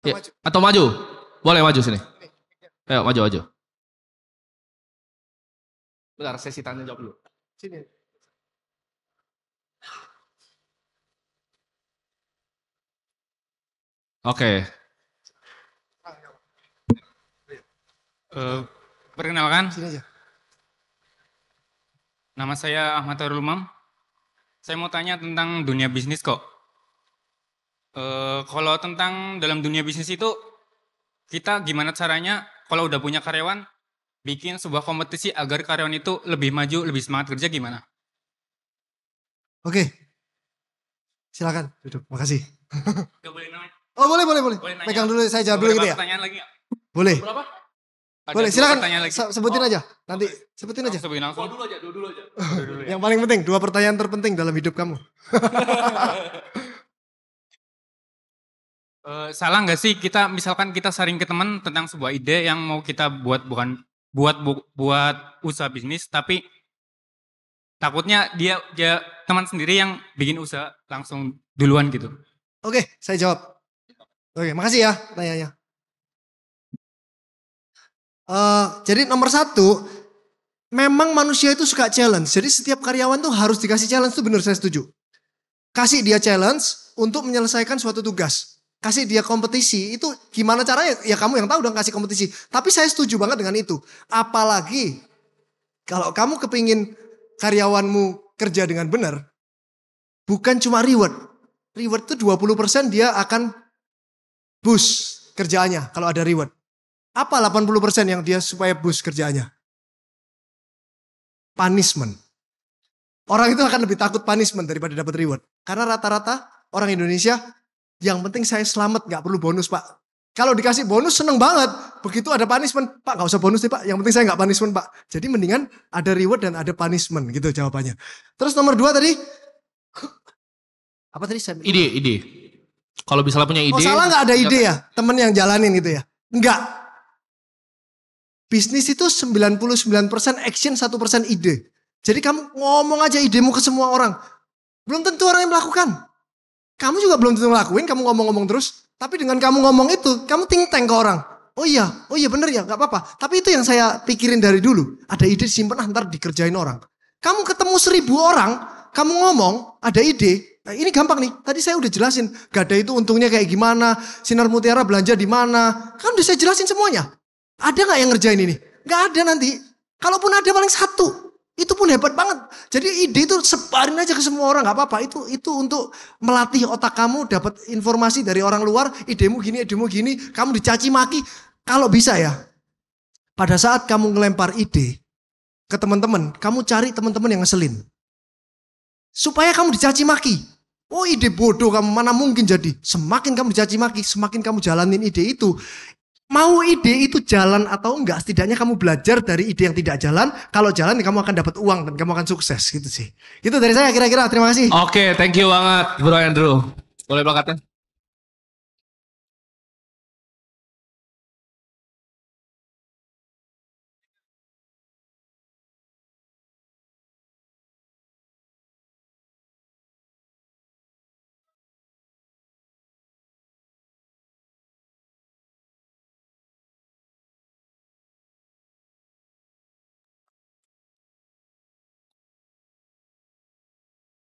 Speaker 2: Ya, atau maju. Boleh maju sini. Ayo maju maju. Bentar, sesi tanya jawab dulu. Sini.
Speaker 1: Oke. Okay. Uh, ya. eh, perkenalkan. Sini aja. Nama saya Ahmad Harul Mam. Saya mau tanya tentang dunia bisnis kok. Uh, kalau tentang dalam dunia bisnis itu, kita gimana caranya kalau udah punya karyawan, bikin sebuah kompetisi agar karyawan itu lebih maju, lebih semangat kerja gimana?
Speaker 2: Oke. Silakan duduk. Makasih. (laughs) Gak boleh Oh, boleh boleh boleh. boleh Pegang ya? dulu saya jawab dulu gitu ya. Pertanyaan lagi gak? Boleh. Ada boleh, silakan. Sebutin oh, aja. Nanti okay. sebutin aja. Sebutin langsung. dulu aja, dua dulu aja. (laughs) Dua dulu ya. Yang paling penting, dua pertanyaan terpenting dalam hidup kamu.
Speaker 1: uh, (laughs) salah nggak sih kita misalkan kita saring ke teman tentang sebuah ide yang mau kita buat bukan buat bu, buat usaha bisnis tapi takutnya dia dia teman sendiri yang bikin usaha langsung duluan gitu.
Speaker 2: Oke, saya jawab. Oke, makasih ya tanyanya. Uh, eh, jadi nomor satu, memang manusia itu suka challenge. Jadi setiap karyawan tuh harus dikasih challenge tuh benar saya setuju. Kasih dia challenge untuk menyelesaikan suatu tugas kasih dia kompetisi itu gimana caranya ya kamu yang tahu dong kasih kompetisi tapi saya setuju banget dengan itu apalagi kalau kamu kepingin karyawanmu kerja dengan benar bukan cuma reward reward itu 20% dia akan boost kerjaannya kalau ada reward apa 80% yang dia supaya boost kerjaannya punishment orang itu akan lebih takut punishment daripada dapat reward karena rata-rata orang Indonesia yang penting saya selamat, gak perlu bonus pak. Kalau dikasih bonus seneng banget. Begitu ada punishment, pak gak usah bonus deh pak. Yang penting saya gak punishment pak. Jadi mendingan ada reward dan ada punishment gitu jawabannya. Terus nomor dua tadi, apa tadi saya?
Speaker 1: Ide, ide. Kalau misalnya punya oh, ide. Oh salah gak ada ide ya?
Speaker 2: Temen yang jalanin gitu ya? Enggak. Bisnis itu 99% action, 1% ide. Jadi kamu ngomong aja idemu ke semua orang. Belum tentu orang yang melakukan. Kamu juga belum tentu ngelakuin, kamu ngomong-ngomong terus. Tapi dengan kamu ngomong itu, kamu think tank ke orang. Oh iya, oh iya bener ya, gak apa-apa. Tapi itu yang saya pikirin dari dulu. Ada ide simpen ah, ntar dikerjain orang. Kamu ketemu seribu orang, kamu ngomong, ada ide. Nah, ini gampang nih, tadi saya udah jelasin. gak ada itu untungnya kayak gimana, sinar mutiara belanja di mana. Kan udah saya jelasin semuanya. Ada gak yang ngerjain ini? Gak ada nanti. Kalaupun ada paling satu. Itu pun hebat banget. Jadi ide itu sebarin aja ke semua orang, nggak apa-apa. Itu itu untuk melatih otak kamu dapat informasi dari orang luar, idemu gini, idemu gini, kamu dicaci maki. Kalau bisa ya, pada saat kamu ngelempar ide ke teman-teman, kamu cari teman-teman yang ngeselin. Supaya kamu dicaci maki. Oh ide bodoh kamu mana mungkin jadi. Semakin kamu dicaci maki, semakin kamu jalanin ide itu, Mau ide itu jalan atau enggak, setidaknya kamu belajar dari ide yang tidak jalan. Kalau jalan, kamu akan dapat uang dan kamu akan sukses gitu sih. Itu dari saya kira-kira. Terima kasih. Oke, okay, thank you banget Bro Andrew. Boleh plakatnya?